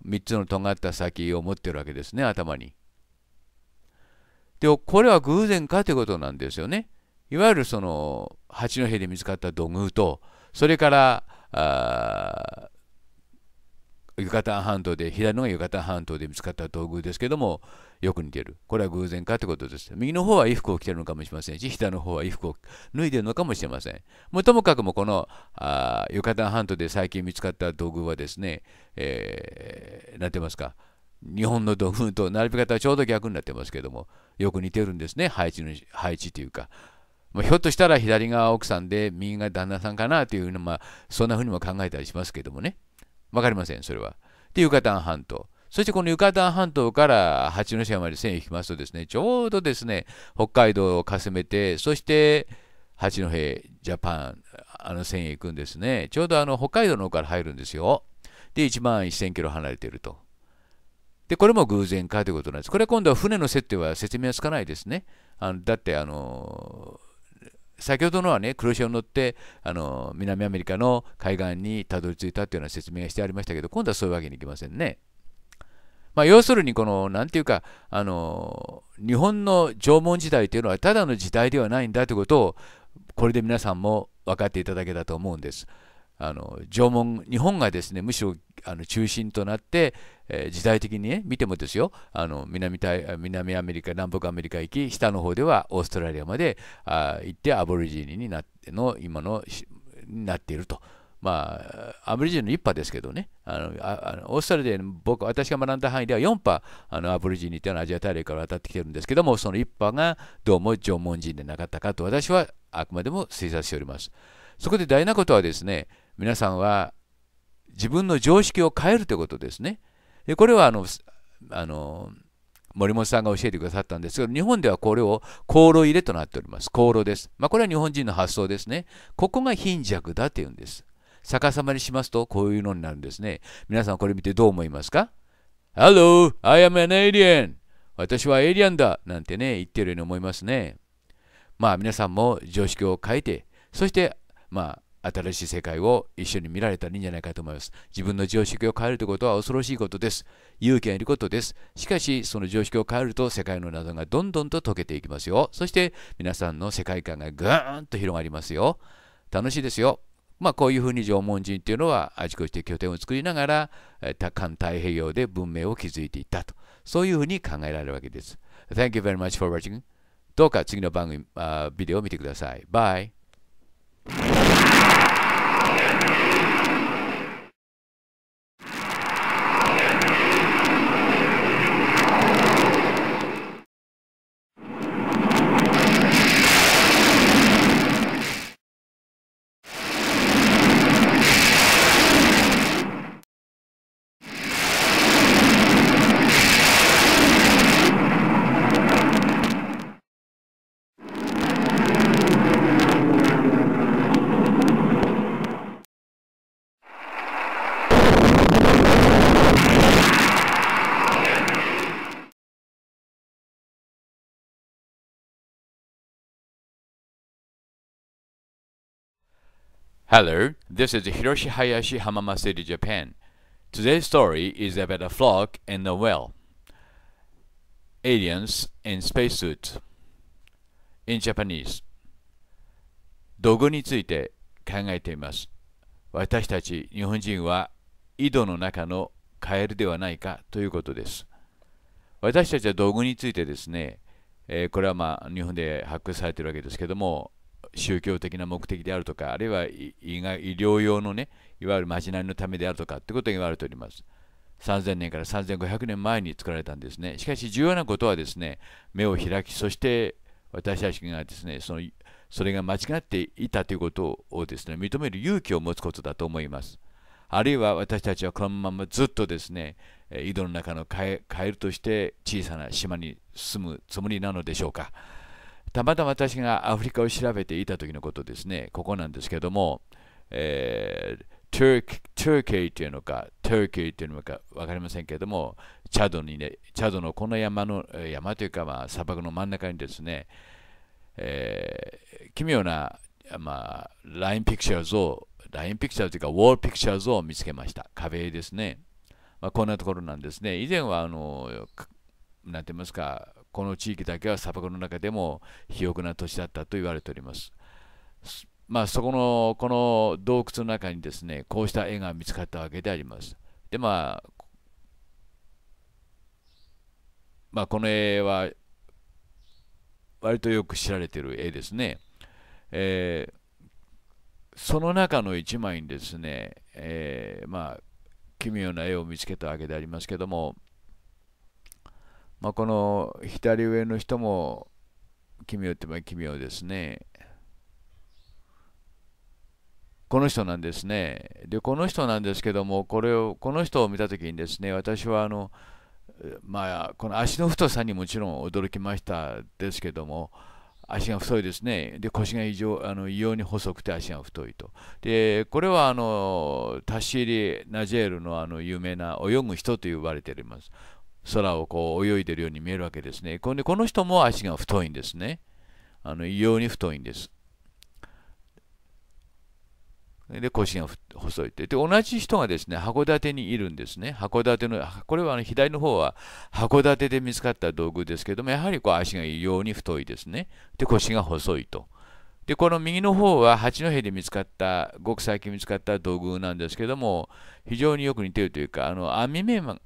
3つの尖った先を持ってるわけですね、頭に。で、これは偶然かということなんですよね。いわゆるその八戸で見つかった土偶と、それから、あユカタン半島で、左のがユカタン半島で見つかった道具ですけども、よく似てる。これは偶然かってことです。右の方は衣服を着てるのかもしれませんし、左の方は衣服を脱いでるのかもしれません。もともかくもこのあユカタン半島で最近見つかった道具はですね、えー、なってますか。日本の土偶と並び方はちょうど逆になってますけども、よく似てるんですね、配置の配置というか。まあ、ひょっとしたら左が奥さんで、右が旦那さんかなというのは、まあ、そんなふうにも考えたりしますけどもね。分かりません、それは。で、ユカタン半島。そしてこのユカタン半島から八戸山まで線を引きますとですね、ちょうどですね、北海道をかすめて、そして八戸、ジャパン、あの線へ行くんですね。ちょうどあの北海道の方から入るんですよ。で、1万1000キロ離れていると。で、これも偶然かということなんです。これは今度は船の設定は説明はつかないですね。あのだって、あの、先ほどのはね黒潮に乗ってあの南アメリカの海岸にたどり着いたというような説明がしてありましたけど今度はそういうわけにいきませんね。まあ、要するにこの何て言うかあの日本の縄文時代というのはただの時代ではないんだということをこれで皆さんも分かっていただけたと思うんです。あの縄文日本がですねむしろあの中心となって、えー、時代的にね見てもですよあの南南アメリカ南北アメリカ行き下の方ではオーストラリアまであ行ってアボリジーニになっての今のになっていると。まあ、アボリジニの1波ですけどね、あのあのオーストラリアで僕、私が学んだ範囲では4波、あのアボリジニというのはアジア大陸から渡ってきてるんですけども、その1波がどうも縄文人でなかったかと私はあくまでも推察しております。そこで大事なことはですね、皆さんは自分の常識を変えるということですね。でこれはあのあの森本さんが教えてくださったんですけど、日本ではこれを香炉入れとなっております。香炉です。まあ、これは日本人の発想ですね。ここが貧弱だというんです。逆さまにしますと、こういうのになるんですね。皆さんこれ見てどう思いますか ?Hello, I am an alien! 私はエイリアンだなんてね、言ってるように思いますね。まあ皆さんも常識を変えて、そして、まあ新しい世界を一緒に見られたらいいんじゃないかと思います。自分の常識を変えるということは恐ろしいことです。勇気がいることです。しかし、その常識を変えると世界の謎がどんどんと解けていきますよ。そして、皆さんの世界観がぐーんと広がりますよ。楽しいですよ。まあ、こういうふうに縄文人っていうのはあちこちで拠点を作りながら、感太平洋で文明を築いていったと。そういうふうに考えられるわけです。Thank you very much for watching. どうか次の番組、あビデオを見てください。Bye! Hello, this is Hiroshi Hayashi Hamama City, Japan. Today's story is about a flock and a whale. Aliens in spacesuit. In Japanese. 道具について考えています。私たち日本人は井戸の中のカエルではないかということです。私たちは道具についてですね、えー、これはまあ日本で発掘されているわけですけども、宗教的な目的であるとか、あるいは医療用のね、いわゆるまじないのためであるとかってことが言われております。3000年から3500年前に作られたんですね。しかし重要なことはですね、目を開き、そして私たちがですね、そのそれが間違っていたということをですね、認める勇気を持つことだと思います。あるいは私たちはこのままずっとですね、井戸の中のカエルとして小さな島に住むつもりなのでしょうか。たまたま私がアフリカを調べていた時のことですね、ここなんですけども、えー、トゥーケイというのか、トゥーケイというのか分かりませんけども、チャドにね、チャドのこの山の、山というか、まあ、砂漠の真ん中にですね、えー、奇妙な、まあ、ラインピクチャーズを、ラインピクチャーズというか、ウォールピクチャーズを見つけました。壁ですね。まあ、こんなところなんですね。以前は、あの、なんて言いますか、この地域だけは砂漠の中でも肥沃な土地だったと言われております。まあ、そこのこの洞窟の中にですねこうした絵が見つかったわけであります。でまあ、まあ、この絵は割とよく知られている絵ですね。えー、その中の一枚にですね、えー、まあ奇妙な絵を見つけたわけでありますけどもまあ、この左上の人も奇妙って言えば奇妙ですね。この人なんですね。で、この人なんですけども、これを、この人を見たときにですね、私はあの、まあ、この足の太さにもちろん驚きましたですけども、足が太いですね。で、腰が異常あの異様に細くて足が太いと。で、これはあのタッシーリ・ナジェールのあの有名な泳ぐ人と呼ばれております。空をこう泳いでるように見えるわけですね。この人も足が太いんですね。あの異様に太いんです。で腰が細いってで同じ人がですね函館にいるんですね函館のこれはあの左の方は函館で見つかった道具ですけどもやはりこう足が異様に太いですねで腰が細いとでこの右の方は八戸で見つかったごく最近見つかった土偶なんですけども非常によく似ているというかあの網目網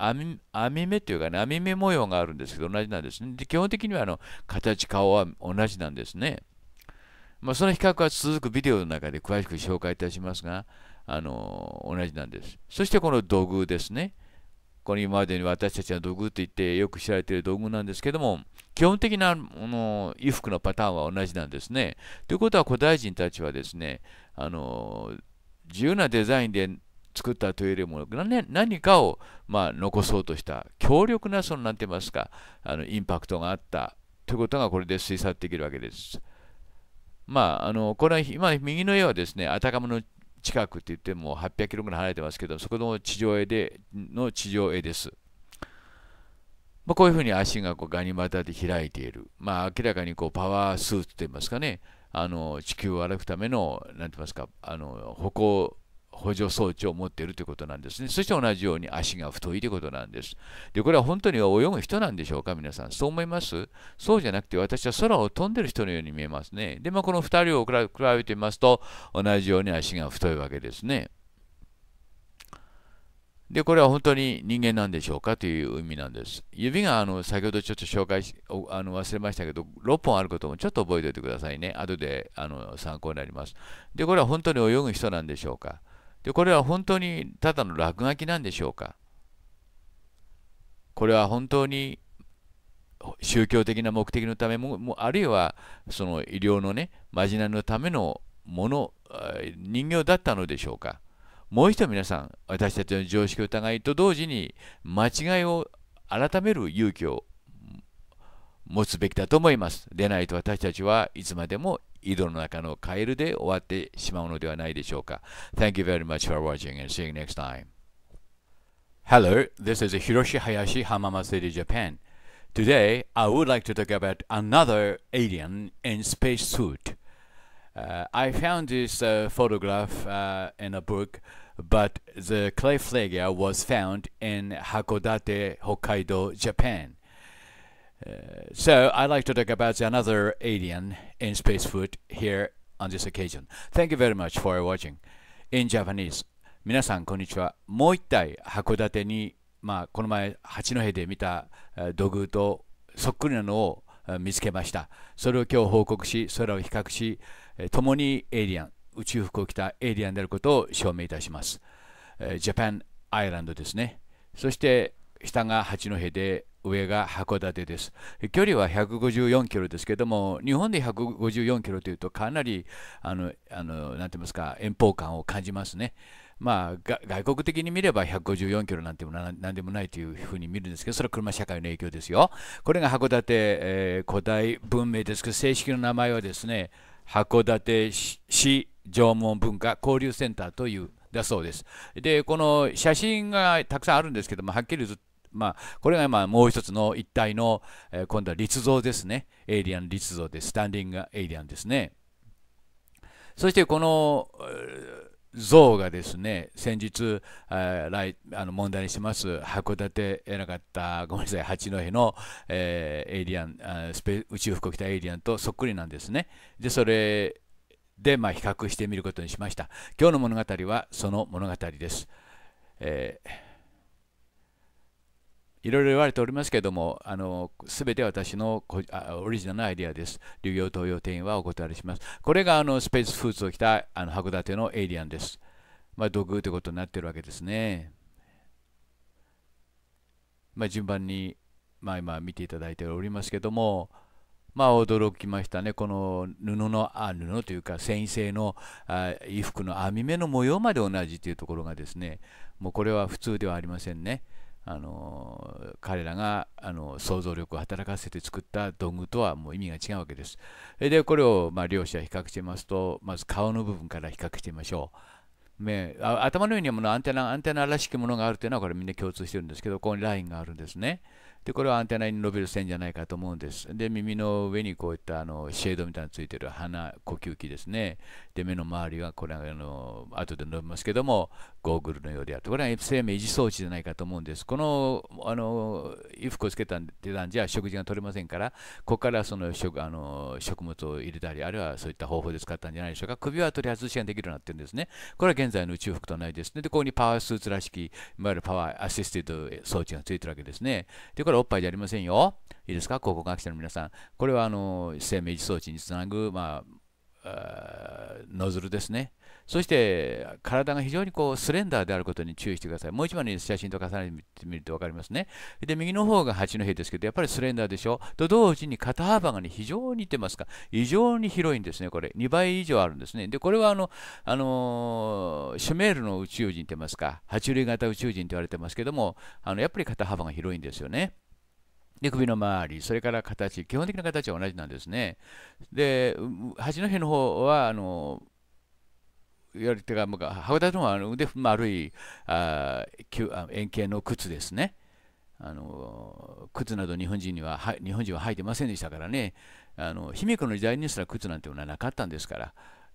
網目というか、ね、網目模様があるんですけど同じなんですねで基本的にはあの形顔は同じなんですね、まあ、その比較は続くビデオの中で詳しく紹介いたしますがあの同じなんですそしてこの土偶ですねこれ今までに私たちの道具といってよく知られている道具なんですけども、基本的なあの衣服のパターンは同じなんですね。ということは古代人たちはですね、あの自由なデザインで作ったというよりも何かを、まあ、残そうとした強力なその何て言いますかあのインパクトがあったということがこれで推察できるわけです。まあ、あのこれは今右の絵はですねあたかもの近くって言っても800キロぐらい離れてますけど、そこの地上絵での地上絵です。まあ、こういうふうに足がこうガニ股で開いている、まあ、明らかにこうパワースーツといいますかね、あの地球を歩くための、なんて言いますか、あの歩行補助装置を持っているということなんですね。そして同じように足が太いということなんです。で、これは本当に泳ぐ人なんでしょうか、皆さん。そう思いますそうじゃなくて、私は空を飛んでる人のように見えますね。で、まあ、この2人を比べてみますと、同じように足が太いわけですね。で、これは本当に人間なんでしょうかという意味なんです。指があの先ほどちょっと紹介しあの忘れましたけど、6本あることもちょっと覚えておいてくださいね。後であの参考になります。で、これは本当に泳ぐ人なんでしょうか。でこれは本当にただの落書きなんでしょうかこれは本当に宗教的な目的のためももあるいはその医療のねまじないのためのもの人形だったのでしょうかもう一度皆さん私たちの常識を疑いと同時に間違いを改める勇気を持つべきだと思います。でないと私たちはいつまでも井戸の中のカエルで終わってしまうのではないでしょうか。Thank you very much for watching and seeing next time. Hello, this is Hiroshi Hayashi, Hamama Japan. Today, I would like to talk about another alien in space Uh, I found this uh, photograph uh, in a book, but the clay flagger was found in Hakodate, Hokkaido, Japan. so I'd like to talk about another alien in space food here on this occasion. Thank you very much for watching. In Japanese, 皆さんこんにちは。もう一体函館に、まあ、この前八戸で見た土偶とそっくりなのを見つけました。それを今日報告し、それを比較し、共にエイリアン、宇宙服を着たエイリアンであることを証明いたします。ジャパンアイランドですね。そして下が八戸で上が函館です。距離は154キロですけども、日本で154キロというと、かなり、あの、あのなて言いますか、遠方感を感じますね。まあ、外国的に見れば154キロなんてもなんでもないというふうに見るんですけど、それは車社会の影響ですよ。これが函館、えー、古代文明ですけど、正式の名前はですね、函館市縄文文化交流センターというだそうです。で、この写真がたくさんあるんですけども、はっきりまあ、これがまあもう一つの一体の、えー、今度は立像ですね。エイリアン立像でスタンディングエイリアンですね。そしてこの像がですね、先日、あ来あの問題にします、函館えなかった、ごめんなさい、八戸の、えー、エイリアンあスペ、宇宙服を着たエイリアンとそっくりなんですね。で、それで、まあ、比較してみることにしました。今日の物語はその物語です。えーいろいろ言われておりますけれども、あの全て私のオリジナルのアイデアです。流行東洋店員はお断りします。これがあのスペースフーツを着たあの函館のエイリアンです。まあ、土偶ということになってるわけですね。まあ、順番に、まあ、今見ていただいておりますけども、まあ、驚きましたね。この布の、あ布というか繊維製のあ衣服の網目の模様まで同じというところがですね、もうこれは普通ではありませんね。あの彼らがあの想像力を働かせて作った道具とはもう意味が違うわけです。で、これをまあ両者比較してますと、まず顔の部分から比較してみましょう。目頭のようにものアンテナアンテナらしきものがあるというのはこれみんな共通してるんですけど、ここにラインがあるんですね。でこれはアンテナに伸びる線じゃないかと思うんです。で、耳の上にこういったあのシェードみたいなのついてる鼻呼吸器ですね。で、目の周りはこれあの後で伸びますけども、ゴーグルのようであると。これは生命維持装置じゃないかと思うんです。このあの衣服をつけたんでたんじゃ食事が取れませんから、ここからその食あの食物を入れたり、あるいはそういった方法で使ったんじゃないでしょうか。首は取り外しができるようになってるんですね。これは現在の宇宙服と同じですね。で、ここにパワースーツらしき、いわゆるパワーアシスティド装置がついてるわけですね。で、これおっぱいじゃありませんよ。いいですか、考古学者の皆さん。これはあの生命装置につなぐ、まあ、ノズルですね。そして体が非常にこうスレンダーであることに注意してください。もう一枚の写真と重ねてみると分かりますね。で、右の方が8の辺ですけど、やっぱりスレンダーでしょ。と同時に肩幅がね、非常に似てますか。異常に広いんですね、これ。2倍以上あるんですね。で、これはあの、あのシュメールの宇宙人って言いますか、爬虫類型宇宙人と言われてますけども、あのやっぱり肩幅が広いんですよね。で、首の周り、それから形、基本的な形は同じなんですね。で、端の辺の方は、あの、よりてか、まあ、函館の方は腕丸いあ円形の靴ですね。あの靴など日本人には日本人は履いてませんでしたからね、あの卑弥呼の時代にすら靴なんていうのはなかったんですか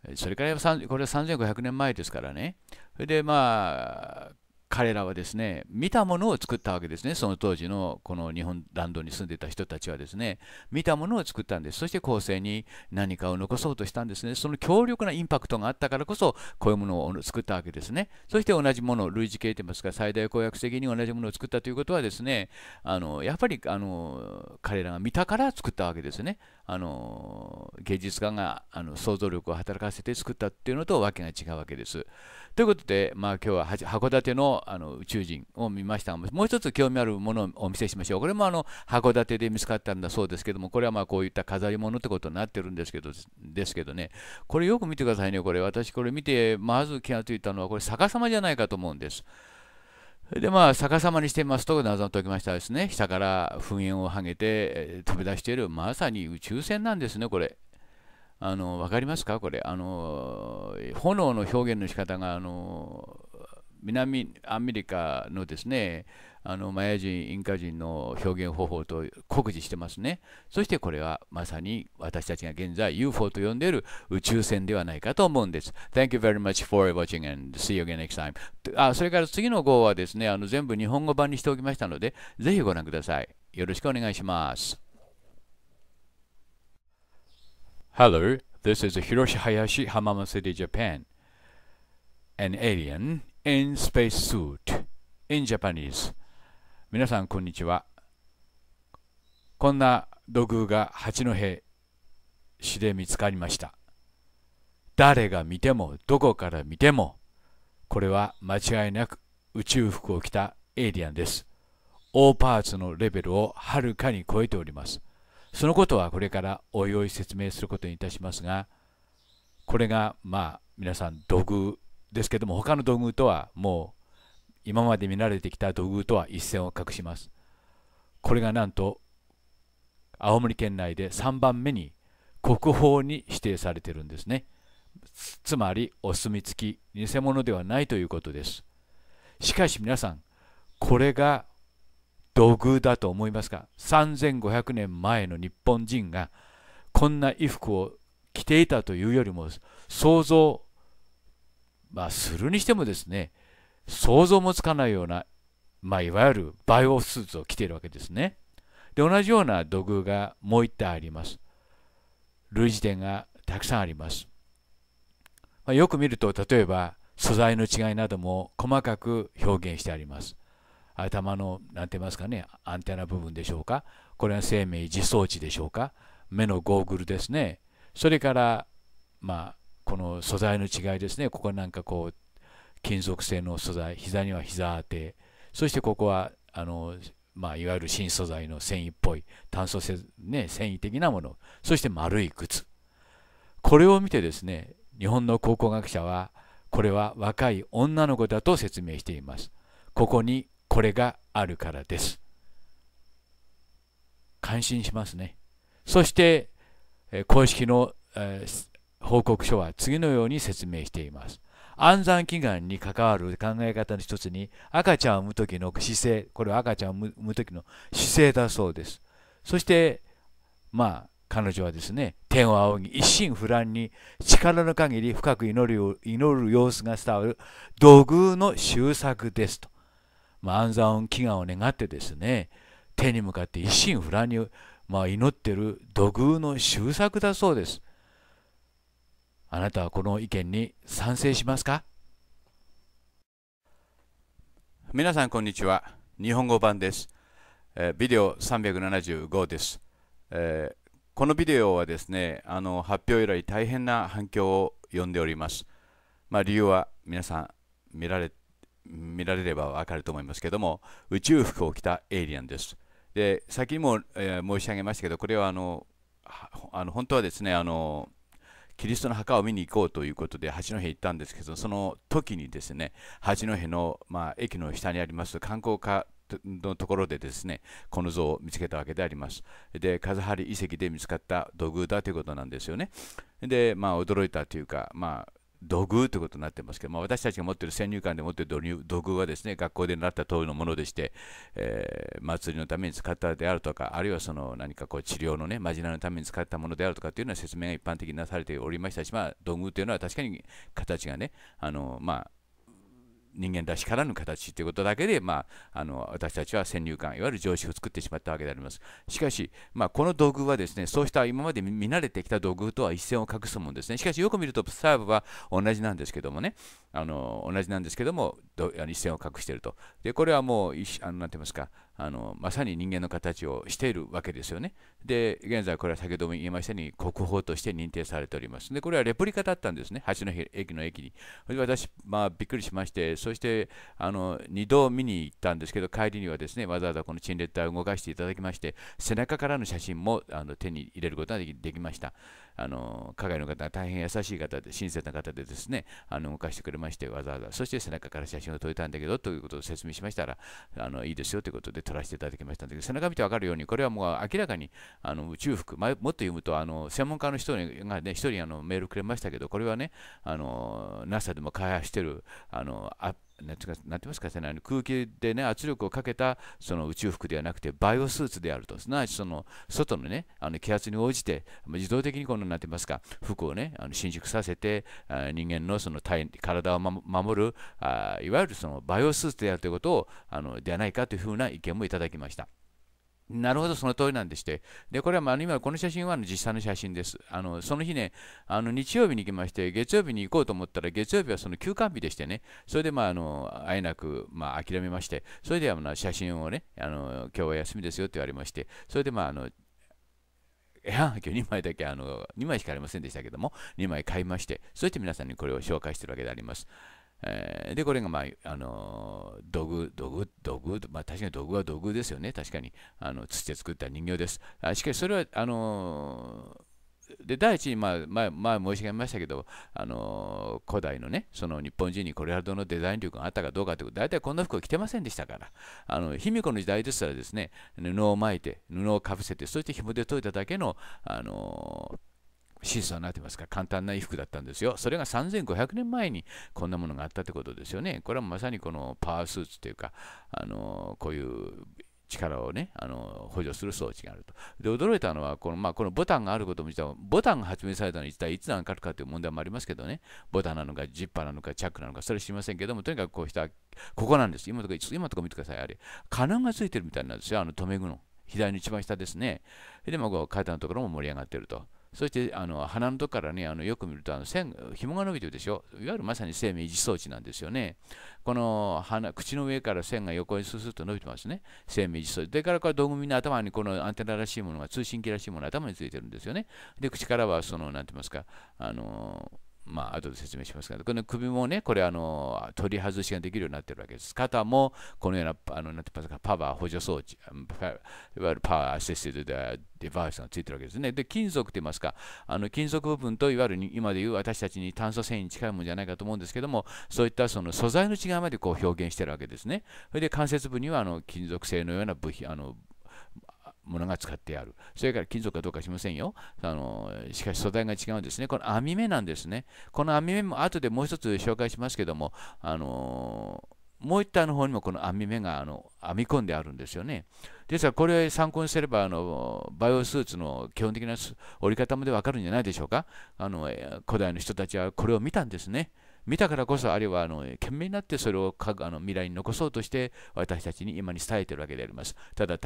ら、それからこれは3500年前ですからね、それでまあ、彼らはですね見たものを作ったわけですねその当時のこの日本ランドに住んでた人たちはですね見たものを作ったんですそして後世に何かを残そうとしたんですねその強力なインパクトがあったからこそこういうものを作ったわけですねそして同じもの類似系といいますか最大公約的に同じものを作ったということはですねあのやっぱりあの彼らが見たから作ったわけですねあの芸術家があの想像力を働かせて作ったっていうのとわけが違うわけです。ということで、まあ、今日は函館のあの宇宙人を見ましたがもう一つ興味あるものをお見せしましょうこれもあの函館で見つかったんだそうですけどもこれはまあこういった飾り物ってことになってるんですけどですけどねこれよく見てくださいねこれ私これ見てまず気が付いたのはこれ逆さまじゃないかと思うんです。でまあ逆さまにしてみますと謎解きましたですね下から噴煙をはげて飛び出しているまさに宇宙船なんですねこれ。あの分かりますか、これあの炎の表現の仕方があの南アメリカのですねあのマヤ人、インカ人の表現方法と酷似してますね。そしてこれはまさに私たちが現在 UFO と呼んでいる宇宙船ではないかと思うんです。Thank you very much for watching and see you again next time. あそれから次の号はですねあの全部日本語版にしておきましたのでぜひご覧ください。よろしくお願いします。Hello, this is Hiroshi Hayashi, Hamama City, Japan. An alien in space suit in Japanese. 皆さん、こんにちは。こんな土偶が八戸市で見つかりました。誰が見ても、どこから見ても、これは間違いなく宇宙服を着たエイリアンです。大パーツのレベルをはるかに超えております。そのことはこれからおいおい説明することにいたしますがこれがまあ皆さん土偶ですけども他の土偶とはもう今まで見られてきた土偶とは一線を画しますこれがなんと青森県内で3番目に国宝に指定されてるんですねつまりお墨付き偽物ではないということですしかし皆さんこれが土偶だと思いますか3500年前の日本人がこんな衣服を着ていたというよりも想像、まあ、するにしてもですね想像もつかないような、まあ、いわゆるバイオスーツを着ているわけですねで同じような土偶がもう1体あります類似点がたくさんあります、まあ、よく見ると例えば素材の違いなども細かく表現してあります頭の何て言いますかねアンテナ部分でしょうかこれは生命自装置でしょうか目のゴーグルですねそれからまあこの素材の違いですねここなんかこう金属製の素材膝には膝当てそしてここはあのまあ、いわゆる新素材の繊維っぽい炭素せ、ね、繊維的なものそして丸い靴これを見てですね日本の考古学者はこれは若い女の子だと説明していますここにこれがあるからです。感心しますね。そして、公式の、え報告書は次のように説明しています。安産祈願に関わる考え方の一つに赤ちゃんを産む時の姿勢これは赤ちゃんを産む時の姿勢だそうですそしてまあ彼女はですね天を仰ぎ一心不乱に力の限り深く祈る様子が伝わる土偶の修作ですとまあ、暗算祈願を願ってですね手に向かって一心不乱に、まあ、祈ってる土偶の修作だそうですあなたはこの意見に賛成しますか皆さんこんにちは日本語版です、えー、ビデオ375です、えー、このビデオはですねあの発表以来大変な反響を呼んでおりますまあ、理由は皆さん見られ見られればわかると思いますけども宇宙服を着たエイリアンですで先にも、えー、申し上げましたけどこれはあのあの本当はですねあのキリストの墓を見に行こうということで八戸行ったんですけどその時にですね八戸の、まあ、駅の下にあります観光課のところでですねこの像を見つけたわけであります。で、カ張ハリ遺跡で見つかった土偶だということなんですよね。で、まあ、驚いたというか、まあ、土偶ということになってますけど、まあ、私たちが持っている先入観で持っている土偶はですね学校で習った通りのものでして、えー、祭りのために使ったであるとかあるいはその何かこう治療のねまじないのために使ったものであるとかっていうのは説明が一般的になされておりましたし、まあ、土偶というのは確かに形がねあの、まあ、人間らしからぬ形ということだけで、まあ、あの私たちは先入観いわゆる常識を作ってしまったわけでありますしかし、まあ、この道具はですねそうした今まで見慣れてきた道具とは一線を画すもんですねしかしよく見るとサーブは同じなんですけどもねあの同じなんですけどもど一線を画しているとでこれはもうあのなんて言いますかあのまさに人間の形をしているわけですよね。で現在これは先ほども言いましたように国宝として認定されております。でこれはレプリカだったんですね八戸駅の駅に。私、まあ、びっくりしましてそしてあの2度見に行ったんですけど帰りにはですねわざわざこの陳列体を動かしていただきまして背中からの写真もあの手に入れることができました。あの加害の方、が大変優しい方で、親切な方でですね、あの動かしてくれまして、わざわざ、そして背中から写真を撮れたんだけどということを説明しましたら、あのいいですよということで撮らせていただきましたんだけど、背中見て分かるように、これはもう明らかにあの宇宙服、もっと読むと、あの専門家の人がね、1人あのメールくれましたけど、これはね、あの NASA でも開発してる、あのアップなんて言いますかね、空気で、ね、圧力をかけたその宇宙服ではなくて、バイオスーツであると、すなわちその外の,、ね、あの気圧に応じて、自動的にこのなんて言いますか服を、ね、あの伸縮させて、あ人間のその体体を守るあ、いわゆるそのバイオスーツであるということをあのではないかというふうな意見もいただきました。なるほど、その通りなんでして。で、これは、あの、今、この写真は、実際の写真です。あの、その日ね、あの、日曜日に行きまして、月曜日に行こうと思ったら、月曜日はその休館日でしてね、それで、まあ、あの、あえなく、まあ、諦めまして、それで、あの、写真をね、あの、今日は休みですよって言われまして、それで、まあ、あの、いや、今日2枚だけ、あの、2枚しかありませんでしたけども、2枚買いまして、そして皆さんにこれを紹介してるわけであります。えー、で、これが、まあ、あの土偶、土偶、土偶、まあ、確かに土偶は土偶ですよね。確かに、あの、土で作った人形です。あしかし、それは、あのー、で、第一に、まあ、前、前申し上げましたけど、あの古代のね、その日本人にこれほどのデザイン力があったかどうかということ、大体こんな服を着てませんでしたから、あの、卑弥呼の時代でしたらですね、布を巻いて、布をかぶせて、そして紐で解いただけの、あのー、質素になってますから簡単な衣服だったんですよ。それが3500年前にこんなものがあったってことですよね。これはまさにこのパワースーツというか、あのこういう力をね、あの補助する装置があると。で、驚いたのは、この,、まあ、このボタンがあることも実は、ボタンが発明されたのは一体いつなのかという問題もありますけどね、ボタンなのか、ジッパーなのか、チャックなのか、それ知りませんけども、とにかくこうした、ここなんです。今とか、今とか見てください、あれ。金がついてるみたいなんですよ、あの留め具の。左の一番下ですね。で、まあ、こう、階段のところも盛り上がってると。そしてあの鼻のとこからねあのよく見るとあの線紐が伸びてるでしょいわゆるまさに生命維持装置なんですよねこの鼻口の上から線が横にスすっと伸びてますね生命維持装置でからこれ道具みんな頭にこのアンテナらしいものが通信機らしいものが頭についてるんですよねで口からはその何て言いますかあのまあ後で説明しますけど、この首もね、これあの取り外しができるようになってるわけです。肩もこのようなあのなんて言いますかパワー補助装置、いわゆるパワーアセスティドデバイスがついてるわけですね。で、金属とい言いますか、あの金属部分といわゆる今でいう私たちに炭素繊維に近いものじゃないかと思うんですけども、そういったその素材の違いまでこう表現してるわけですね。それで関節部にはあの金属製のような部品、あのものが使ってある。それから金属かどうかしませんよ。あのしかし素材が違うんですね。この網目なんですね。この網目も後でもう一つ紹介しますけども、あのもう一体の方にもこの網目があの編み込んであるんですよね。ですからこれ参考にすればあのバイオスーツの基本的な折り方までわかるんじゃないでしょうか。あの古代の人たちはこれを見たんですね。見たからこそあるいはあの懸命になってそれをあの未来に残そうとして私たちに今に伝えているわけであります。ただ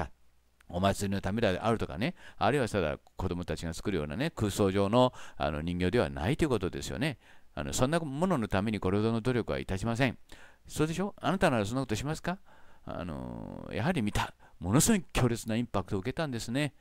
お祭りのためであるとかね、あるいはただ子供たちが作るようなね、空想上のあの人形ではないということですよね。あのそんなもののためにこれほどの努力はいたしません。そうでしょあなたならそんなことしますかあのやはり見た。ものすごい強烈なインパクトを受けたんですね。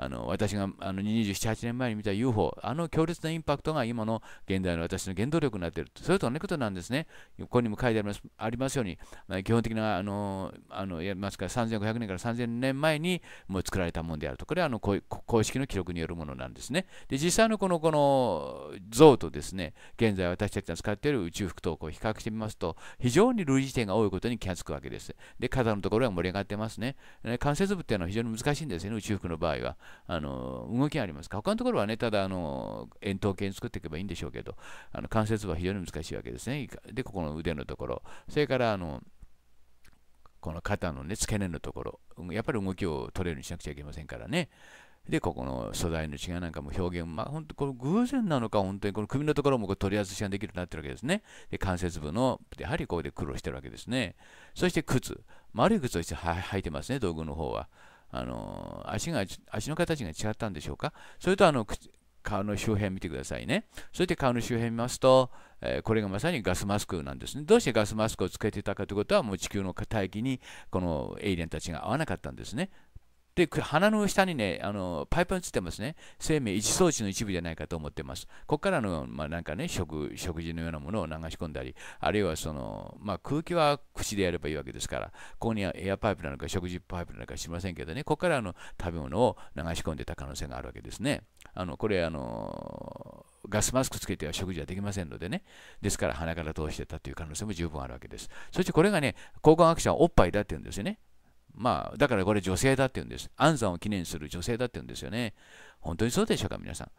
あの私があの27、8年前に見た UFO、あの強烈なインパクトが今の現代の私の原動力になっている。それと同じことなんですね。ここにも書いてありますありますように、まあ、基本的な、あの、あのやりますから3500年から3000年前にもう作られたものであると。これはあの公式の記録によるものなんですね。で、実際のこの、この像とですね、現在私たちが使っている宇宙服とこう比較してみますと、非常に類似点が多いことに気がつくわけです。で、肩のところが盛り上がってますね。関節部っていうのは非常に難しいんですよね、宇宙服の場合は。あの動きがありますか他のところはね、ただあの円筒形に作っていけばいいんでしょうけど、あの関節部は非常に難しいわけですね。で、ここの腕のところ、それからあのこの肩の、ね、付け根のところ、やっぱり動きを取れるようにしなくちゃいけませんからね。で、ここの素材の違いなんかも表現、まあ、本当、この偶然なのか、本当にこの首のところもこう取り外しができるようになってるわけですね。で、関節部の、やはりここで苦労してるわけですね。そして靴、丸い靴をして履いてますね、道具の方は。あの足が足の形が違ったんでしょうかそれとあの顔の周辺見てくださいね。そして顔の周辺見ますと、えー、これがまさにガスマスクなんですね。どうしてガスマスクをつけてたかということは、もう地球の大気にこのエイリアンたちが合わなかったんですね。で、鼻の下にね、あのパイプがついてますね。生命維持装置の一部じゃないかと思ってます。ここからの、まあ、なんかね食、食事のようなものを流し込んだり、あるいはその、まあ、空気は口でやればいいわけですから、ここにはエアパイプなのか、食事パイプなのかしませんけどね、ここからの食べ物を流し込んでた可能性があるわけですね。あのこれあのガスマスクつけては食事はできませんのでね、ですから鼻から通してたという可能性も十分あるわけです。そしてこれがね、交換学者はおっぱいだって言うんですよね。まあ、だからこれ女性だって言うんです。安産を記念する女性だって言うんですよね。本当にそうでしょうか、皆さん。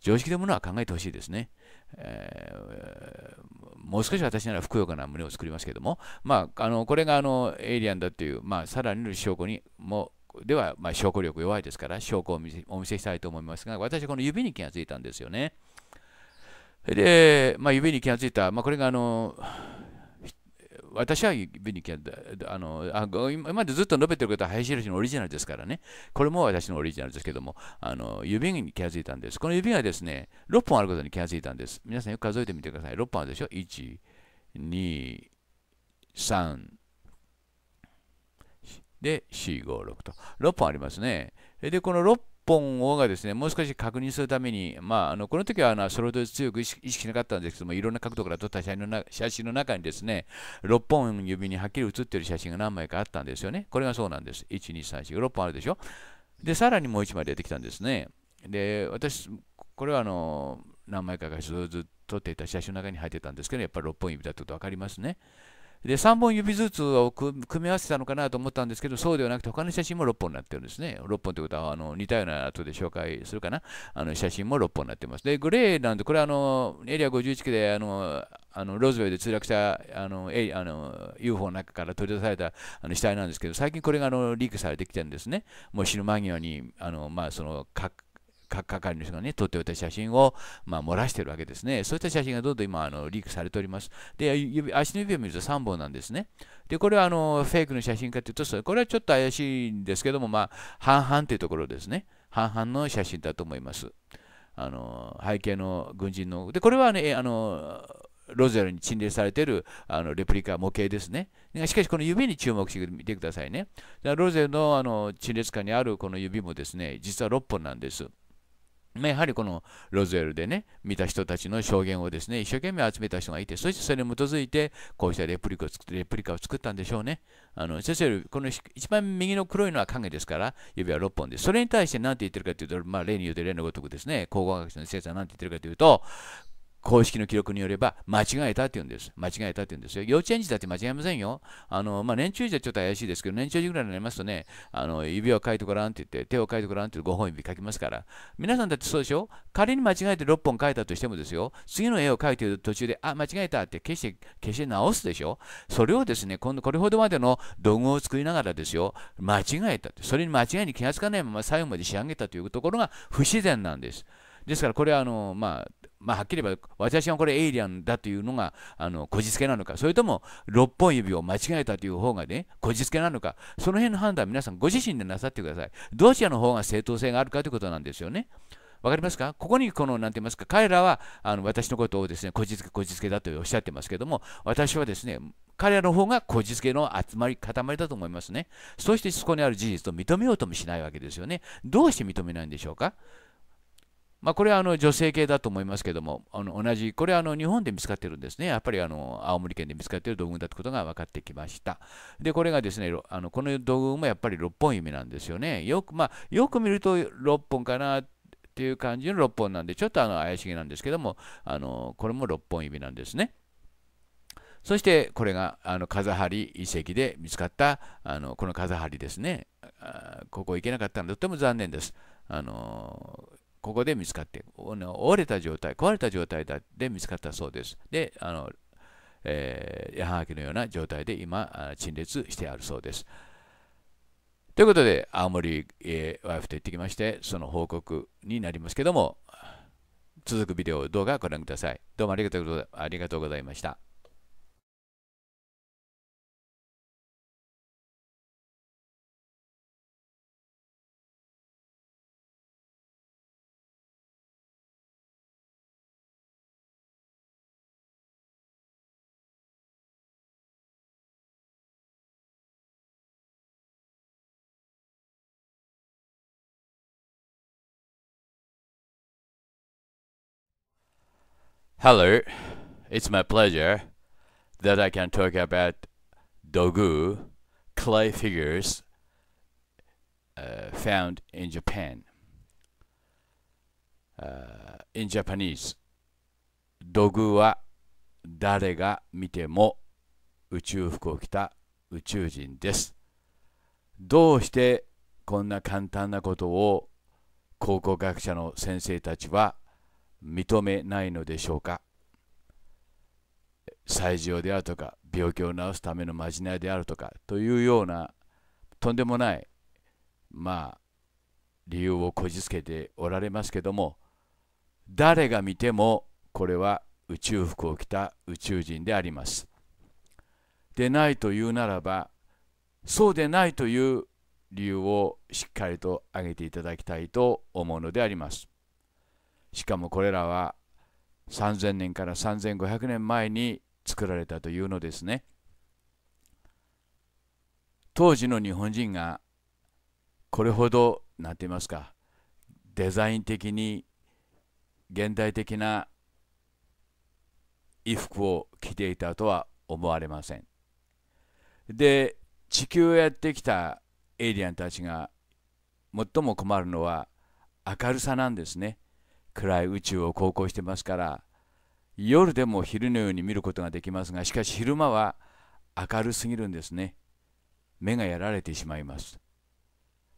常識のものは考えてほしいですね、えー、もう少し私ならふくよかな胸を作りますけども、まあ、あのこれがあのエイリアンだっていう、まあ、さらに証拠にもでは、まあ、証拠力弱いですから証拠をお見せしたいと思いますが私はこの指に気がついたんですよねで、まあ、指に気がついた、まあ、これがあの私はビニキャあのあ今までずっと述べてることは林宏のオリジナルですからね、これも私のオリジナルですけども、あの指に気が付いたんです。この指がですね、6本あることに気が付いたんです。皆さんよく数えてみてください。6本あるでしょ ?1、2、3、で、4、5、6と。6本ありますね。で、この6本をがですね、もう少し確認するために、まあ、あのこの時はあのそれほど強く意識しなかったんですけども、いろんな角度から撮った写真のな写真の中にですね、6本指にはっきり写っている写真が何枚かあったんですよね。これがそうなんです。1、2、3、4、6本あるでしょ。で、さらにもう1枚出てきたんですね。で、私、これはあの何枚かがずっと撮っていた写真の中に入ってたんですけど、やっぱり6本指だったと分かりますね。で3本指ずつを組み合わせたのかなと思ったんですけど、そうではなくて、他の写真も6本になってるんですね。6本ということは、あの似たような後で紹介するかな。あの写真も6本になってます。で、グレーなんで、これはあのエリア51区であのあのローズウェイで墜落したあのエあの UFO の中から取り出されたあの死体なんですけど、最近これがあのリークされてきてるんですね。もう死ぬ間際にあの、まあ、その核係の人がね、撮っておいた写真を、まあ、漏らしてるわけですね。そういった写真がどんどん今、あのリークされております。で、指足の指を見ると3本なんですね。で、これはあのフェイクの写真かというと、それこれはちょっと怪しいんですけども、まあ、半々というところですね。半々の写真だと思います。あの背景の軍人の。で、これはね、あのロゼルに陳列されているあのレプリカ模型ですね。しかし、この指に注目してみてくださいね。ロゼルのあの陳列下にあるこの指もですね、実は6本なんです。まやはりこのロズウェルでね、見た人たちの証言をですね、一生懸命集めた人がいて、そしてそれに基づいて、こうしたレプリカを作レプリカを作ったんでしょうね。あの、先生この一番右の黒いのは影ですから、指は6本です。それに対して何て言ってるかというと、まあ、例によって例のごとくですね、考古学者の先生は何て言ってるかというと、公式の記録によれば、間違えたって言うんです。間違えたって言うんですよ。幼稚園児だって間違えませんよ。あの、まあ、年中児はちょっと怪しいですけど、年長児ぐらいになりますとね、あの、指を書いてごらんって言って、手を書いてごらんって5本指書きますから。皆さんだってそうでしょ仮に間違えて6本書いたとしてもですよ、次の絵を描いてる途中で、あ、間違えたって消して、消して直すでしょそれをですね、今度これほどまでの道具を作りながらですよ、間違えたって、それに間違いに気がつかないまま最後まで仕上げたというところが不自然なんです。ですから、これはあの、まあ、まあ、はっきり言えば私はこれエイリアンだというのがあのこじつけなのかそれとも6本指を間違えたという方がねこじつけなのかその辺の判断皆さんご自身でなさってくださいどちらの方が正当性があるかということなんですよねわかりますかここにこの、なんて言いますか、彼らはあの私のことをですね、こじつけ、こじつけだとおっしゃってますけども、私はですね、彼らの方がこじつけの集まり、塊だと思いますね。そしてそこにある事実を認めようともしないわけですよね。どうして認めないんでしょうかまあ、これはあの女性系だと思いますけども、あの同じ、これはあの日本で見つかってるんですね。やっぱりあの青森県で見つかっている道具だということが分かってきました。で、これがですね、あのこの道具もやっぱり6本指なんですよね。よく,、まあ、よく見ると6本かなっていう感じの6本なんで、ちょっとあの怪しげなんですけども、あのこれも6本指なんですね。そしてこれがあの風張遺跡で見つかったあのこの風張ですね。ここ行けなかったのとても残念です。あのーここで見つかって、折れた状態、壊れた状態で見つかったそうです。で、あの、え矢はがきのような状態で今、陳列してあるそうです。ということで、青森へワイフと行ってきまして、その報告になりますけども、続くビデオ、動画をご覧ください。どうもありがとうございました。Hello, it's my pleasure that I can talk about dogu, clay figures uh, found in Japan. Uh, in Japanese, dogu は誰が見ても宇宙服を着た宇宙人です。どうしてこんな簡単なことを考古学者の先生たちは認めないのでしょうか最上であるとか病気を治すためのまじないであるとかというようなとんでもないまあ理由をこじつけておられますけども誰が見てもこれは宇宙服を着た宇宙人であります。でないというならばそうでないという理由をしっかりと挙げていただきたいと思うのであります。しかもこれらは3000年から3500年前に作られたというのですね当時の日本人がこれほど何て言いますかデザイン的に現代的な衣服を着ていたとは思われませんで地球をやってきたエイリアンたちが最も困るのは明るさなんですね暗い宇宙を航行してますから夜でも昼のように見ることができますがしかし昼間は明るすぎるんですね目がやられてしまいます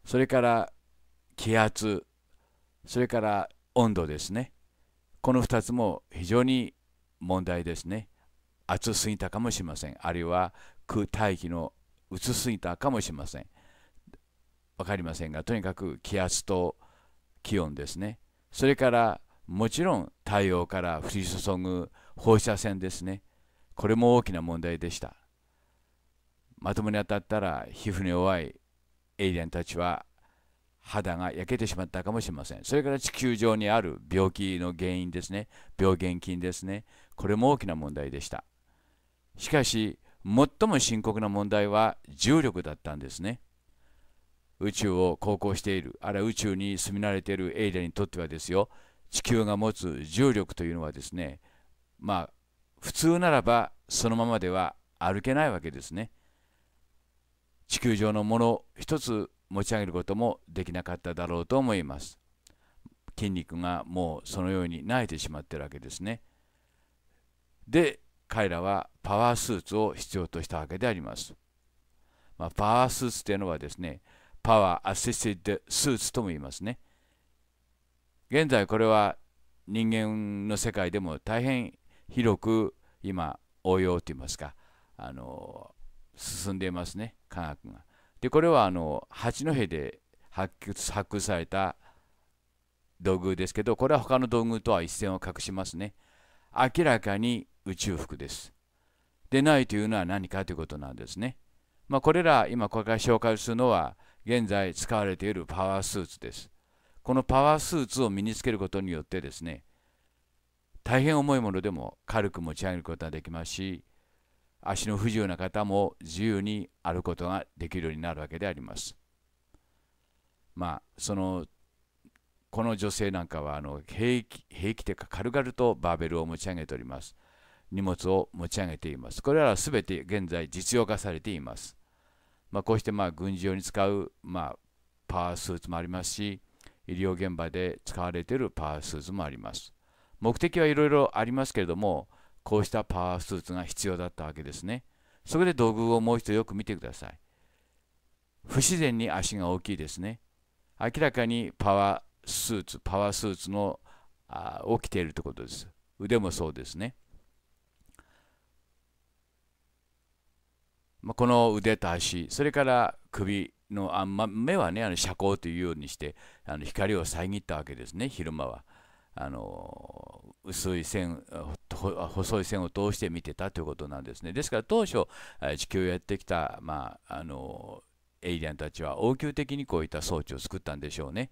それから気圧それから温度ですねこの2つも非常に問題ですね暑すぎたかもしれませんあるいは空大気の薄すぎたかもしれません分かりませんがとにかく気圧と気温ですねそれからもちろん太陽から降り注ぐ放射線ですねこれも大きな問題でしたまともに当たったら皮膚に弱いエイリアンたちは肌が焼けてしまったかもしれませんそれから地球上にある病気の原因ですね病原菌ですねこれも大きな問題でしたしかし最も深刻な問題は重力だったんですね宇宙を航行しているあるいは宇宙に住み慣れているエイリアンにとってはですよ地球が持つ重力というのはですねまあ普通ならばそのままでは歩けないわけですね地球上のもの一つ持ち上げることもできなかっただろうと思います筋肉がもうそのように慣れてしまってるわけですねで彼らはパワースーツを必要としたわけであります、まあ、パワースーツというのはですねパワーアシスティッドスーツとも言いますね。現在これは人間の世界でも大変広く今応用といいますかあの進んでいますね科学が。でこれはあの八戸で発掘された土偶ですけどこれは他の土偶とは一線を画しますね。明らかに宇宙服です。でないというのは何かということなんですね。まあ、これら今これから紹介するのは現在使われているパワースーツです。このパワースーツを身につけることによってですね、大変重いものでも軽く持ち上げることができますし、足の不自由な方も自由に歩くことができるようになるわけであります。まあ、そのこの女性なんかはあの平気平気というか軽々とバーベルを持ち上げております。荷物を持ち上げています。これらは全て現在実用化されています。まあ、こうしてまあ軍事用に使うまあパワースーツもありますし医療現場で使われているパワースーツもあります目的はいろいろありますけれどもこうしたパワースーツが必要だったわけですねそこで道具をもう一度よく見てください不自然に足が大きいですね明らかにパワースーツパワースーツのあ起きているということです腕もそうですねまあ、この腕と足、それから首のあ、ま、目はね、あの遮光というようにして、あの光を遮ったわけですね、昼間は。あの薄い線細い線を通して見てたということなんですね。ですから当初地球をやってきた、まあ、あのエイリアンたちは応急的にこういった装置を作ったんでしょうね。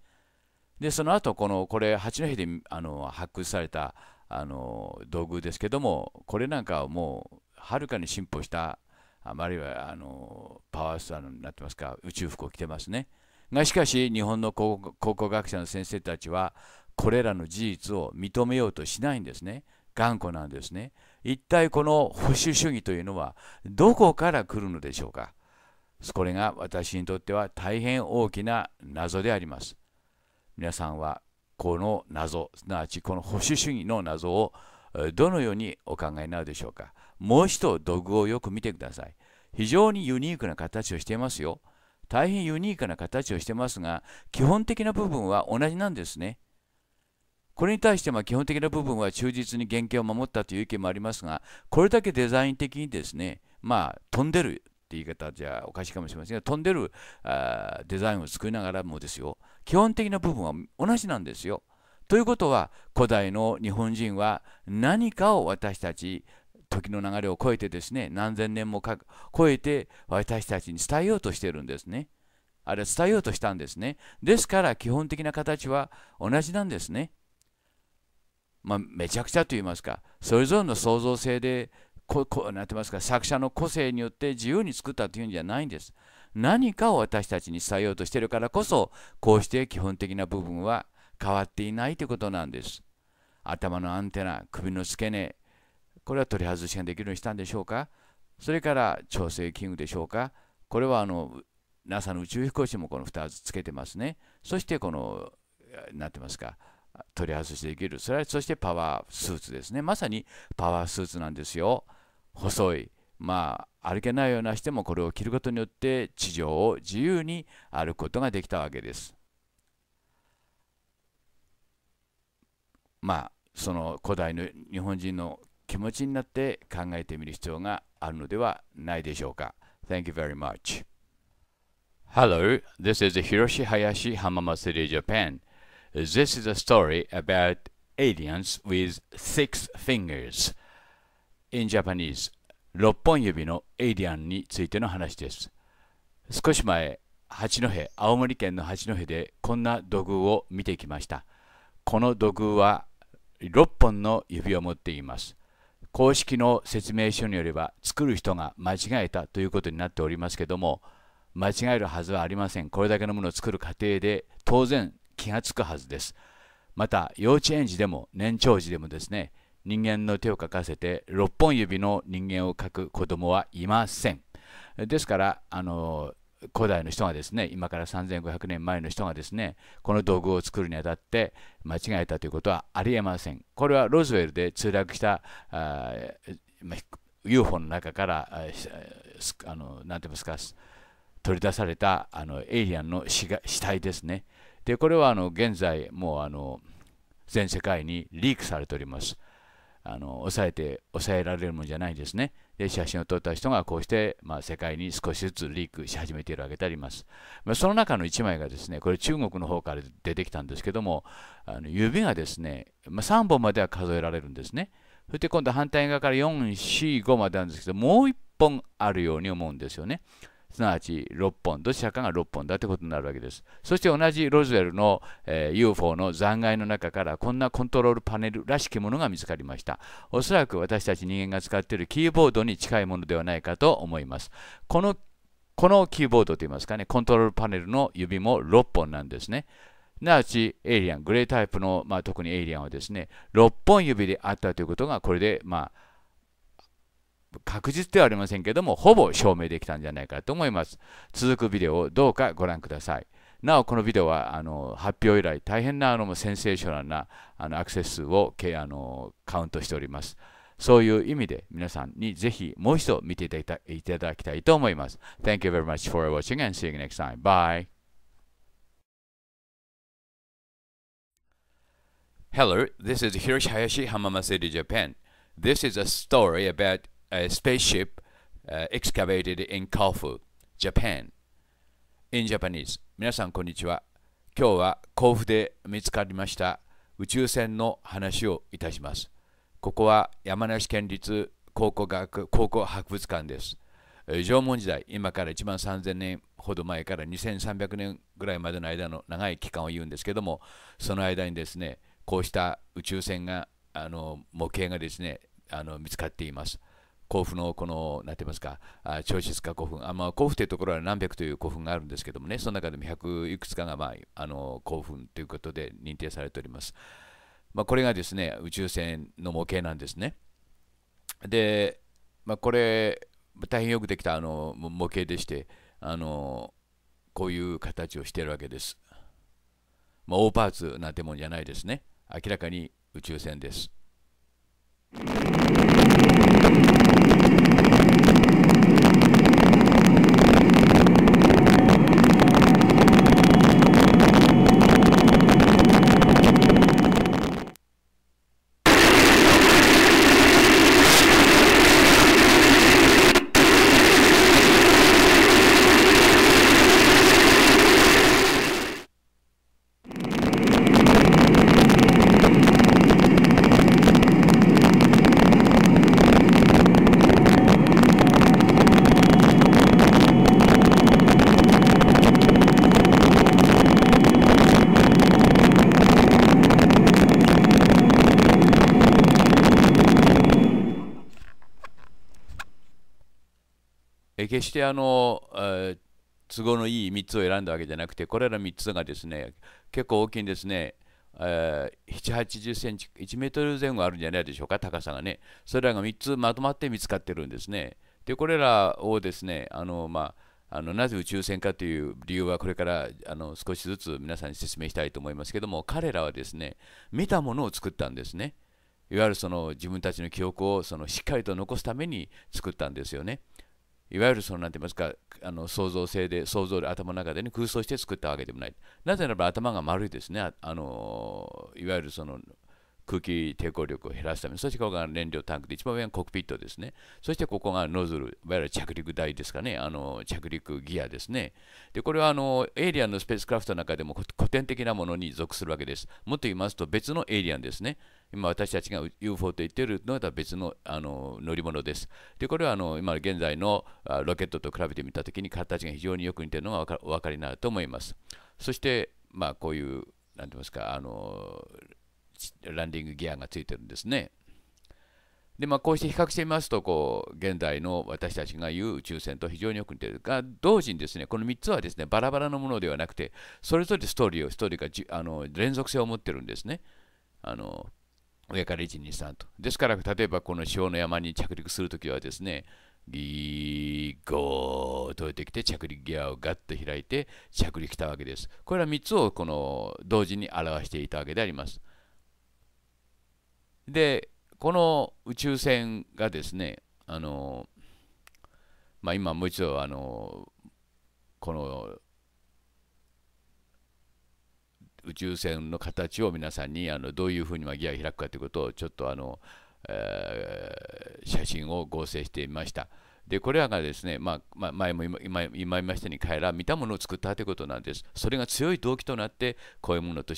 でその後このこれ八戸であの発掘されたあの道具ですけどもこれなんかはもうはるかに進歩したあまりはあのパワースターになってますか宇宙服を着てますねがしかし日本の考古学者の先生たちはこれらの事実を認めようとしないんですね頑固なんですね一体この保守主義というのはどこから来るのでしょうかこれが私にとっては大変大きな謎であります皆さんはこの謎すなわちこの保守主義の謎をどのようにお考えになるでしょうかもう一度土偶をよく見てください。非常にユニークな形をしていますよ。大変ユニークな形をしてますが、基本的な部分は同じなんですね。これに対して基本的な部分は忠実に原型を守ったという意見もありますが、これだけデザイン的にですね、まあ、飛んでるって言い方じゃおかしいかもしれませんが、飛んでるあデザインを作りながらもですよ、基本的な部分は同じなんですよ。ということは、古代の日本人は何かを私たち、時の流れを超えてですね何千年もか超えて私たちに伝えようとしてるんですねあれ伝えようとしたんですねですから基本的な形は同じなんですねまあ、めちゃくちゃと言いますかそれぞれの創造性でここうなってますか作者の個性によって自由に作ったというんじゃないんです何かを私たちに伝えようとしてるからこそこうして基本的な部分は変わっていないということなんです頭のアンテナ首の付け根これは取り外しができるようにしたんでしょうかそれから調整器具でしょうかこれはあの NASA の宇宙飛行士もこの2つつけてますね。そしてこの、なってますか、取り外しできる。それはそしてパワースーツですね。まさにパワースーツなんですよ。細い。まあ、歩けないような人もこれを着ることによって地上を自由に歩くことができたわけです。まあ、その古代の日本人の気持ちになって考えてみる必要があるのではないでしょうか。Thank you very much. Hello, this is Hiroshi Hayashi Hamama City, Japan. This is a story about aliens with six fingers. In Japanese, 6本指のエイリアンについての話です。少し前、八戸、青森県の八戸でこんな土偶を見てきました。この土偶は6本の指を持っています。公式の説明書によれば作る人が間違えたということになっておりますけども間違えるはずはありませんこれだけのものを作る過程で当然気がつくはずですまた幼稚園児でも年長児でもですね人間の手を書かせて6本指の人間を描く子供はいませんですからあの古代の人がですね今から3500年前の人がですねこの道具を作るにあたって間違えたということはありえませんこれはロズウェルで墜落したあ、UFO の中からあのて言いますか取り出されたあのエイリアンの死が死体ですねでこれはあの現在もうあの全世界にリークされておりますあの抑えて抑えられるもんじゃないですねで写真を撮った人がこうして、まあ、世界に少しずつリークし始めているわけであります。まあ、その中の1枚がですね、これ中国の方から出てきたんですけども、あの指がですね、まあ、3本までは数えられるんですね。そして今度反対側から4、4、5まであるんですけど、もう1本あるように思うんですよね。すなわち6本、どちらかが6本だということになるわけです。そして同じロズウェルの、えー、UFO の残骸の中からこんなコントロールパネルらしきものが見つかりました。おそらく私たち人間が使っているキーボードに近いものではないかと思います。このこのキーボードといいますかね、コントロールパネルの指も6本なんですね。すなわち、エイリアン、グレータイプの、まあ、特にエイリアンはですね、6本指であったということが、これで、まあ、確実ではありませんけども、ほぼ証明できたんじゃないかと思います。続くビデオをどうかご覧ください。なお、このビデオはあの発表以来、大変なあのセンセーショナルなあのアクセス数をあのカウントしております。そういう意味で皆さんにぜひもう一度見ていただいただきたいと思います。Thank you very much for watching and see you next time. Bye! Hello, this is Hiroshi Hayashi, Hamamase Japan. This is a story about a spaceship uh, excavated in Kofu, Japan. In Japanese. 皆さん、こんにちは。今日は甲府で見つかりました宇宙船の話をいたします。ここは山梨県立考古学考古博物館です。縄文時代、今から1万3000年ほど前から2300年ぐらいまでの間の長い期間を言うんですけども、その間にですね、こうした宇宙船が、あの模型がですね、あの見つかっています。甲府のこの、なんて言いますか、あ長室か古墳、あまあ、甲府というところは何百という古墳があるんですけどもね、その中でも100いくつかが、まあ、あの古墳ということで認定されております。まあ、これがですね、宇宙船の模型なんですね。で、まあ、これ、大変よくできたあの模型でして、あのこういう形をしているわけです。まあ、大パーツなんてもんじゃないですね。明らかに宇宙船です。決してあの、え都合のいい3つを選んだわけじゃなくてこれら3つがですね結構大きいんですね。えー、7 8 0センチ1メートル前後あるんじゃないでしょうか高さがねそれらが3つまとまって見つかってるんですねでこれらをですねあの、まあ、あのなぜ宇宙船かという理由はこれからあの少しずつ皆さんに説明したいと思いますけども彼らはですね見たものを作ったんですねいわゆるその自分たちの記憶をそのしっかりと残すために作ったんですよね。いわゆるその何て言いますかあの創造性で想像で頭の中で、ね、空想して作ったわけでもないなぜならば頭が丸いですねあのいわゆるその空気抵抗力を減らすために、そしてここが燃料タンクで、一番上がコックピットですね、そしてここがノズル、いわゆる着陸台ですかね、あの着陸ギアですね。で、これはあのエイリアンのスペースクラフトの中でも古典的なものに属するわけです。もっと言いますと、別のエイリアンですね。今私たちが UFO と言っているのは別のあの乗り物です。で、これはあの今現在のロケットと比べてみたときに形が非常によく似ているのがお分かりになると思います。そして、まあ、こういう、なんて言いますか、あのランディングギアがついてるんですね。でまあ、こうして比較してみますとこう現代の私たちが言う宇宙船と非常によく似ているが同時にですねこの3つはですねバラバラのものではなくてそれぞれストーリーをストーリーがじあの連続性を持ってるんですねあの上から123とですから例えばこの潮の山に着陸するときはですねギーゴーと出てきて着陸ギアをガッと開いて着陸したわけですこれは3つをこの同時に表していたわけでありますでこの宇宙船がですねあの、まあ、今もう一度あのこの宇宙船の形を皆さんにあのどういうふうにギアを開くかということをちょっとあの、えー、写真を合成してみました。でこれらがですね、まあ、まあ、前も今今言いましたように彼らは見たものを作ったということなんです。それが強い動機となってこういうものと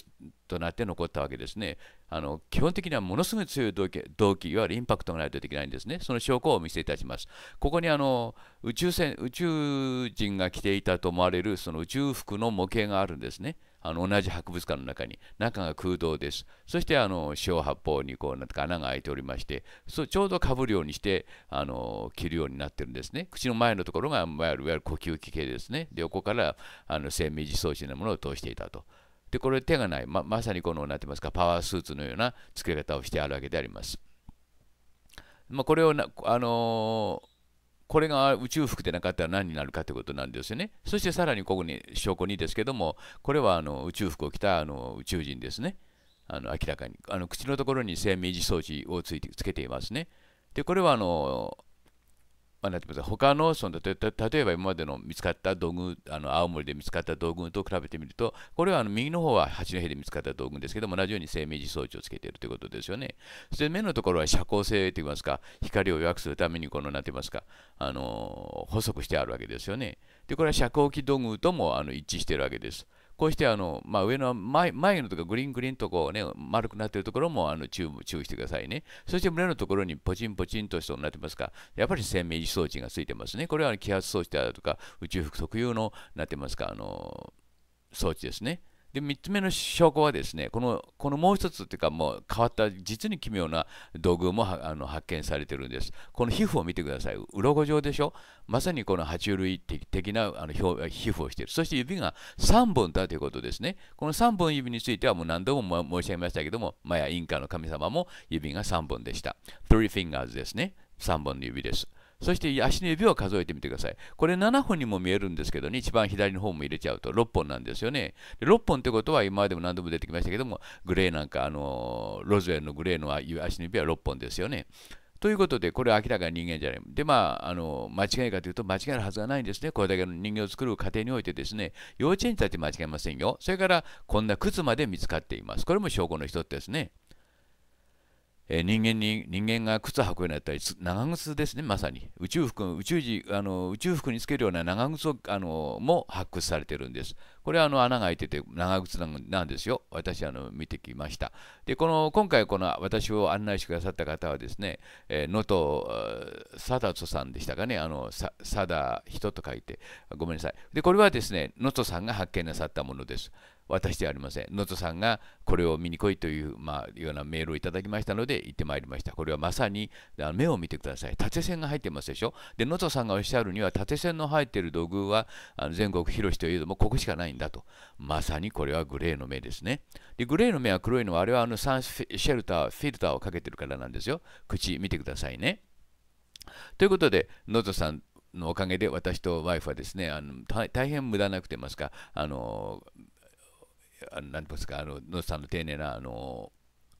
となって残ったわけですね。あの基本的にはものすごい強い動機、動機いわゆるインパクトがないとできないんですね。その証拠をお見せいたします。ここにあの宇宙船宇宙人が着ていたと思われるその宇宙服の模型があるんですね。あの同じ博物館の中に中が空洞ですそしてあの四方八方にこうなんか穴が開いておりましてそちょうどかぶるようにしてあの着るようになってるんですね口の前のところがいわゆる呼吸器系ですねで横からあの生命時装置のものを通していたと。でこれ手がない、ままさにこの何て言いますかパワースーツのような付け方をしてあるわけであります。まあ、これをなあのーこれが宇宙服でなかったら何になるかということなんですよね。そしてさらにここに証拠にですけども、これはあの宇宙服を着たあの宇宙人ですね。あの明らかにあの口のところに生命維持装置をついてつけていますね。でこれはあのまあ、なてます他のその例えば今までの見つかった道具あの青森で見つかった道具と比べてみるとこれはあの右の方は八戸で見つかった道具ですけども同じように生命時装置をつけているということですよねそして目のところは遮光性といいますか光を弱くするためにこの何てますかあの細くしてあるわけですよねでこれは遮光器道具ともあの一致しているわけですこうしてあの、まあ、上の前前のとかグリーングリーンとこう、ね、丸くなっているところもあの注注意してくださいね。そして胸のところにポチンポチンとしたうになってますかやっぱり面所装置がついてますね。これは気圧装置であるとか、宇宙服特有のなってますか、あの装置ですね。で3つ目の証拠はですねこのこのもう一つというかもう変わった実に奇妙な土偶もあの発見されてるんですこの皮膚を見てください鱗状でしょまさにこの爬虫類的なあの皮膚をしているそして指が3本だということですねこの3本指についてはもう何度も申し上げましたけどもマヤインカの神様も指が3本でした3 fingers ですね3本の指ですそして足の指を数えてみてください。これ7本にも見えるんですけどね、一番左の方も入れちゃうと6本なんですよね。で6本ってことは今までも何度も出てきましたけども、グレーなんか、あのロズウェルのグレーの足の指は6本ですよね。ということで、これは明らかに人間じゃない。で、まあ、あの、間違いかというと、間違えるはずがないんですね。これだけの人間を作る過程においてですね、幼稚園にだって間違いませんよ。それから、こんな靴まで見つかっています。これも証拠の一つですね。え人間に人間が靴履くようになったり長靴ですねまさに宇宙服宇宙時あの宇宙服につけるような長靴をあのも発掘されてるんですこれはあの穴が開いてて長靴なんですよ私あの見てきましたでこの今回この私を案内してくださった方はですね能登、貞人さんでしたかねあのさ貞人と書いてごめんなさいでこれはですね能登さんが発見なさったものです私ではありません。能登さんがこれを見に来いという、まあ、ようなメールをいただきましたので行ってまいりました。これはまさに目を見てください。縦線が入ってますでしょ。で、能登さんがおっしゃるには縦線の入っている土偶はあの全国広しといえどもここしかないんだと。まさにこれはグレーの目ですね。で、グレーの目は黒いのはあれはあのサンシェルター、フィルターをかけてるからなんですよ。口見てくださいね。ということで、能登さんのおかげで私とワイフはですねあの大変無駄なくてますかあのあのなんですか、あの野さんの丁寧なあの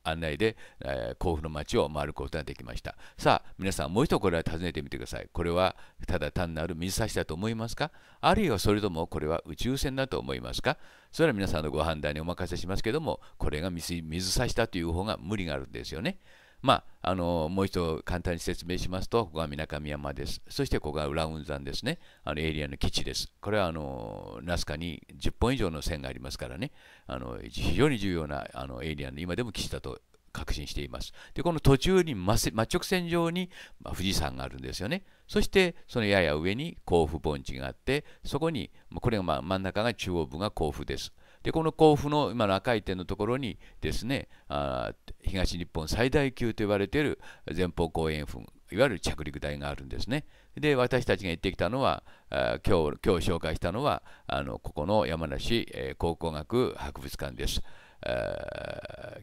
案内で、えー、甲府の街を回ることができました。さあ、皆さん、もう一度これは訪ねてみてください。これはただ単なる水差しだと思いますかあるいはそれともこれは宇宙船だと思いますかそれは皆さんのご判断にお任せしますけども、これが水水差しだという方が無理があるんですよね。まあ、あのもう一度簡単に説明しますと、ここが水上山です。そしてここが浦雲山ですね。あのエリアの基地です。これはあのナスカに10本以上の線がありますからね、あの非常に重要なあのエリアの今でも基地だと確信しています。で、この途中に真直線上に、ま富士山があるんですよね。そして、そのやや上に甲府盆地があって、そこに、これが、ま真ん中が中央部が甲府です。でこの甲府の今の赤い点のところにですねあ東日本最大級と言われている前方後円墳いわゆる着陸台があるんですね。で私たちが行ってきたのは今日今日紹介したのはあのここの山梨、考古学博物館です。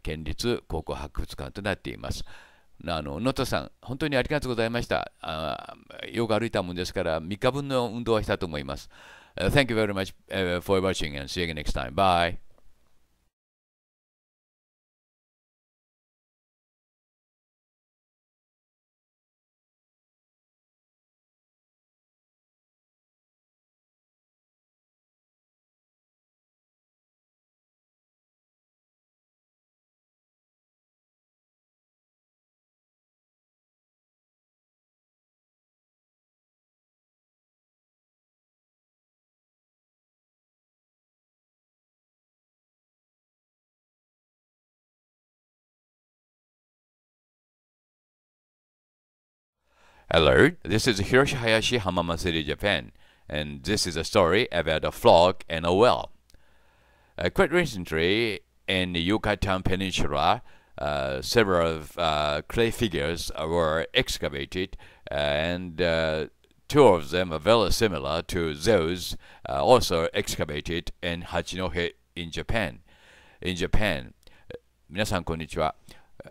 県立考古博物館となっています。あの能登さん、本当にありがとうございましたあ。よく歩いたもんですから、3日分の運動はしたと思います。Uh, thank you very much uh, for watching and see you next time. Bye. Hello, this is Hiroshi Hayashi, Hamama City, Japan, and this is a story about a flock and a well. Uh, quite recently, in the Yucatan Peninsula, uh, several uh, clay figures were excavated, and uh, two of them are very similar to those uh, also excavated in Hachinohe in Japan. In Japan. Uh, 皆さん、こんにちは。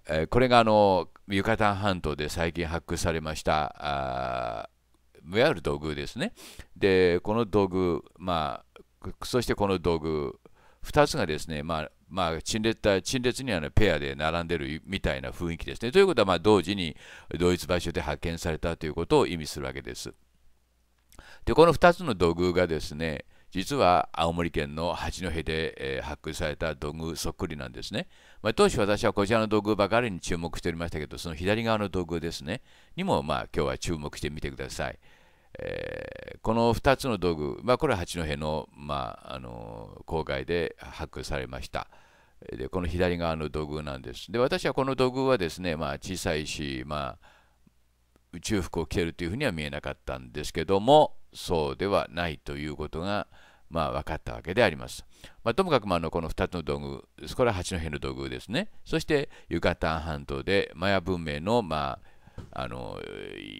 えこれがあのユカタン半島で最近発掘されましたいわゆる土偶ですね。でこの土偶、まあ、そしてこの土偶2つがですね、まあまあ、陳列陳列には、ね、ペアで並んでるみたいな雰囲気ですね。ということは、まあ、同時に同一場所で発見されたということを意味するわけです。でこの2つの土偶がですね、実は青森県の八戸で、えー、発掘された土偶そっくりなんですね。まあ、当初私はこちらの土偶ばかりに注目しておりましたけど、その左側の土偶ですね、にもまあ今日は注目してみてください。えー、この2つの道具、まあ、これは八戸の,、まあ、あの郊外で発掘されました。でこの左側の土偶なんです。で私はこの土偶はですね、まあ、小さいし、まあ、宇宙服を着てるというふうには見えなかったんですけどもそうではないということがまあ、分かったわけであります。まあ、ともかく、まあ、この2つの道具、これは八の辺の道具ですね。そしてユカタン半島でマヤ文明の,、まあ、あの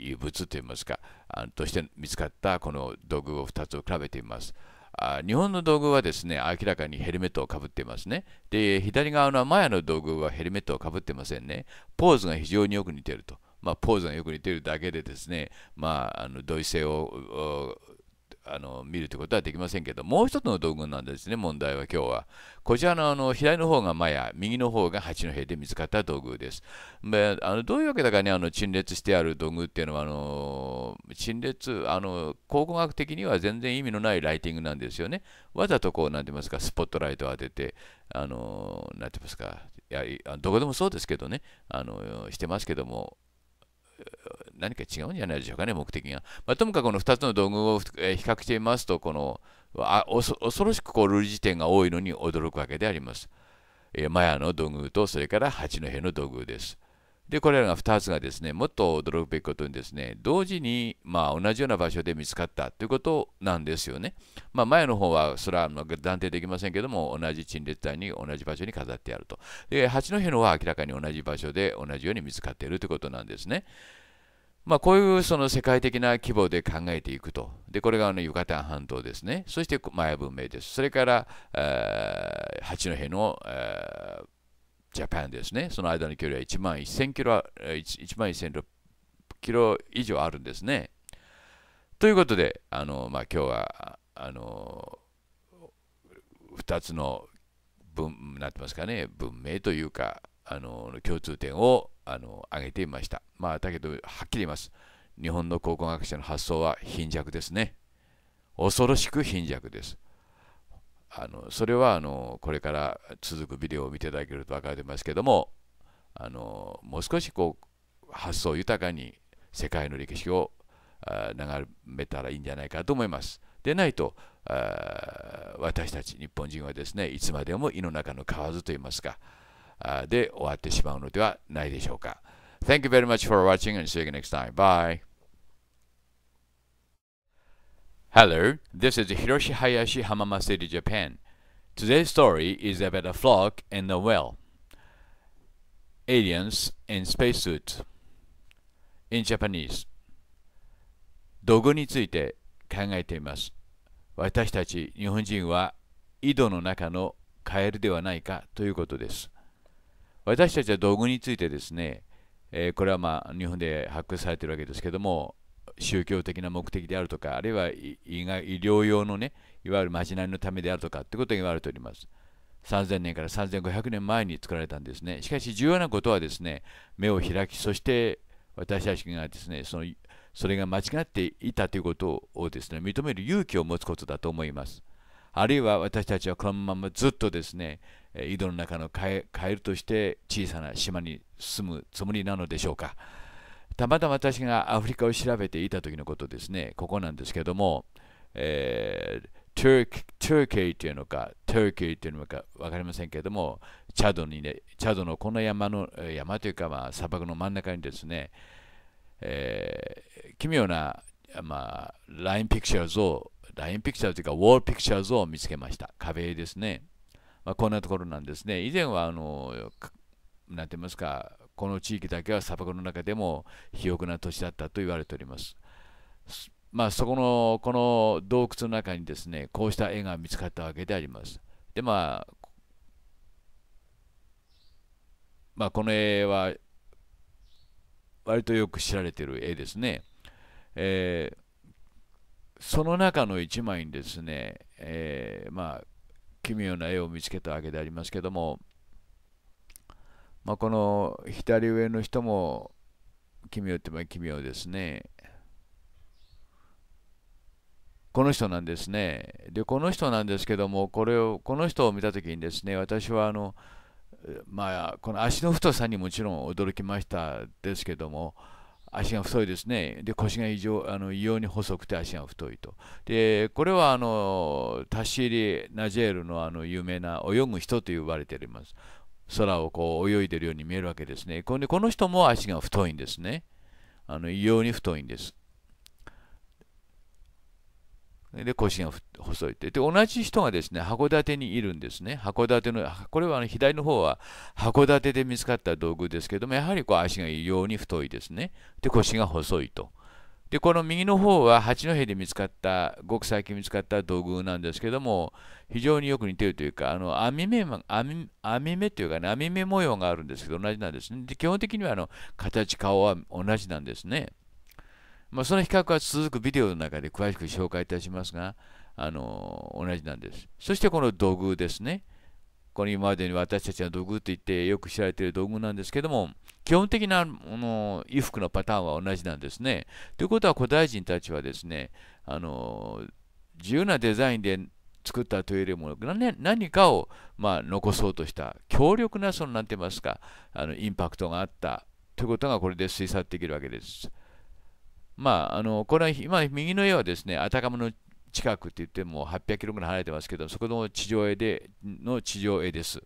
遺物といいますかあの、として見つかったこの道具を2つを比べてみます。あ日本の道具はですね、明らかにヘルメットをかぶっていますね。で、左側のマヤの道具はヘルメットをかぶってませんね。ポーズが非常によく似ていると。まあ、ポーズがよく似ているだけでですね、まあ、あの同一性をあの見るということはできませんけど、もう一つの道具なんですね、問題は今日は。こちらのあの左の方がマヤ、右の方が八戸で見つかった道具です。であのどういうわけだかね、あの陳列してある道具っていうのは、あの陳列あの、考古学的には全然意味のないライティングなんですよね。わざとこう、なんて言いますか、スポットライトを当てて、あのなんて言いますか、はりどこでもそうですけどねあの、してますけども、何か違うんじゃないでしょうかね、目的が。まあ、ともかくこの2つの道具を比較してみますと、このあ恐ろしくこう類似点が多いのに驚くわけであります。えー、マヤの道具と、それから八戸の道具です。で、これらが2つがですね、もっと驚くべきことにですね、同時に、まあ、同じような場所で見つかったということなんですよね。まあ、前の方は、それは断定できませんけども、同じ陳列体に同じ場所に飾ってあると。で、八戸のは明らかに同じ場所で同じように見つかっているということなんですね。まあ、こういうその世界的な規模で考えていくと。で、これがあのユカタン半島ですね。そしてマヤ文明です。それから、八戸のジャパンですね。その間の距離は1万1000キロ、1万1千0 0キロ以上あるんですね。ということで、あのまあ、今日はあの2つの文なんてますかね文明というかあの共通点をあの挙げていました。まあ、だけど、はっきり言います。日本の考古学者の発想は貧弱ですね。恐ろしく貧弱です。あのそれはあのこれから続くビデオを見ていただけると分かりますけどもあのもう少しこう発想豊かに世界の歴史を流めたらいいんじゃないかと思います。でないと私たち日本人はですねいつまでも胃の中の蛙といいますかで終わってしまうのではないでしょうか。Thank you very much for watching and see you next time. Bye. Hello, this is Hiroshi Hayashi Hamama City, Japan. Today's story is about a flock and a whale. Aliens and spacesuit. In Japanese. 道具について考えています。私たち日本人は井戸の中のカエルではないかということです。私たちは道具についてですね、えー、これはまあ日本で発掘されているわけですけども宗教的な目的であるとかあるいは医療用のねいわゆる町ないのためであるとかってことが言われております3000年から3500年前に作られたんですねしかし重要なことはですね目を開きそして私たちがですねそのそれが間違っていたということをですね認める勇気を持つことだと思いますあるいは私たちはこのままずっとですね井戸の中のカエルとして小さな島に住むつもりなのでしょうかたまたま私がアフリカを調べていた時のことですねここなんですけども、えー、トゥーケイというのかトゥーケイというのか分かりませんけどもチャドにねチャドのこの山の山というか、まあ、砂漠の真ん中にですね、えー、奇妙な、まあ、ラインピクチャーズをラインピクチャーというかウォールピクチャーズを見つけました壁ですねまあ、こんなところなんですね。以前はあのなんて言いますか、この地域だけは砂漠の中でも肥沃な土地だったと言われております。まあ、そこのこの洞窟の中にですね、こうした絵が見つかったわけであります。で、まあ、まあ、この絵は割とよく知られている絵ですね。えー、その中の一枚にですね、えー、まあ奇妙な絵を見つけたわけでありますけども、まあ、この左上の人も奇妙って言えば奇妙ですね。この人なんですね。で、この人なんですけども、これを、この人を見た時にですね、私はあの、まあ、この足の太さにもちろん驚きましたですけども、足が太いですねで腰が異常あの異様に細くて足が太いとでこれはあのタッシーリ・ナジェールのあの有名な泳ぐ人と呼ばれております空をこう泳いでるように見えるわけですねこの人も足が太いんですねあの異様に太いんですで腰が細いってで同じ人がですね函館にいるんですね函館のこれはあの左の方は函館で見つかった道具ですけどもやはりこう足が異様に太いですねで腰が細いとでこの右の方は八戸で見つかったごく最近見つかった道具なんですけども非常によく似てるというかあの網目網網目というか、ね、網目模様があるんですけど同じなんですねで基本的にはあの形顔は同じなんですねまあ、その比較は続くビデオの中で詳しく紹介いたしますが、あの同じなんです。そしてこの土偶ですね。この今までに私たちは土偶といってよく知られている土偶なんですけども、基本的なあの衣服のパターンは同じなんですね。ということは古代人たちはですね、あの自由なデザインで作ったというよりも何かを、まあ、残そうとした強力なその何て言いますかあのインパクトがあったということがこれで推察できるわけです。まあ、あのこれは今、右の絵はですね、あたかもの近くって言っても800キロぐらい離れてますけど、そこの地上絵での地上絵です。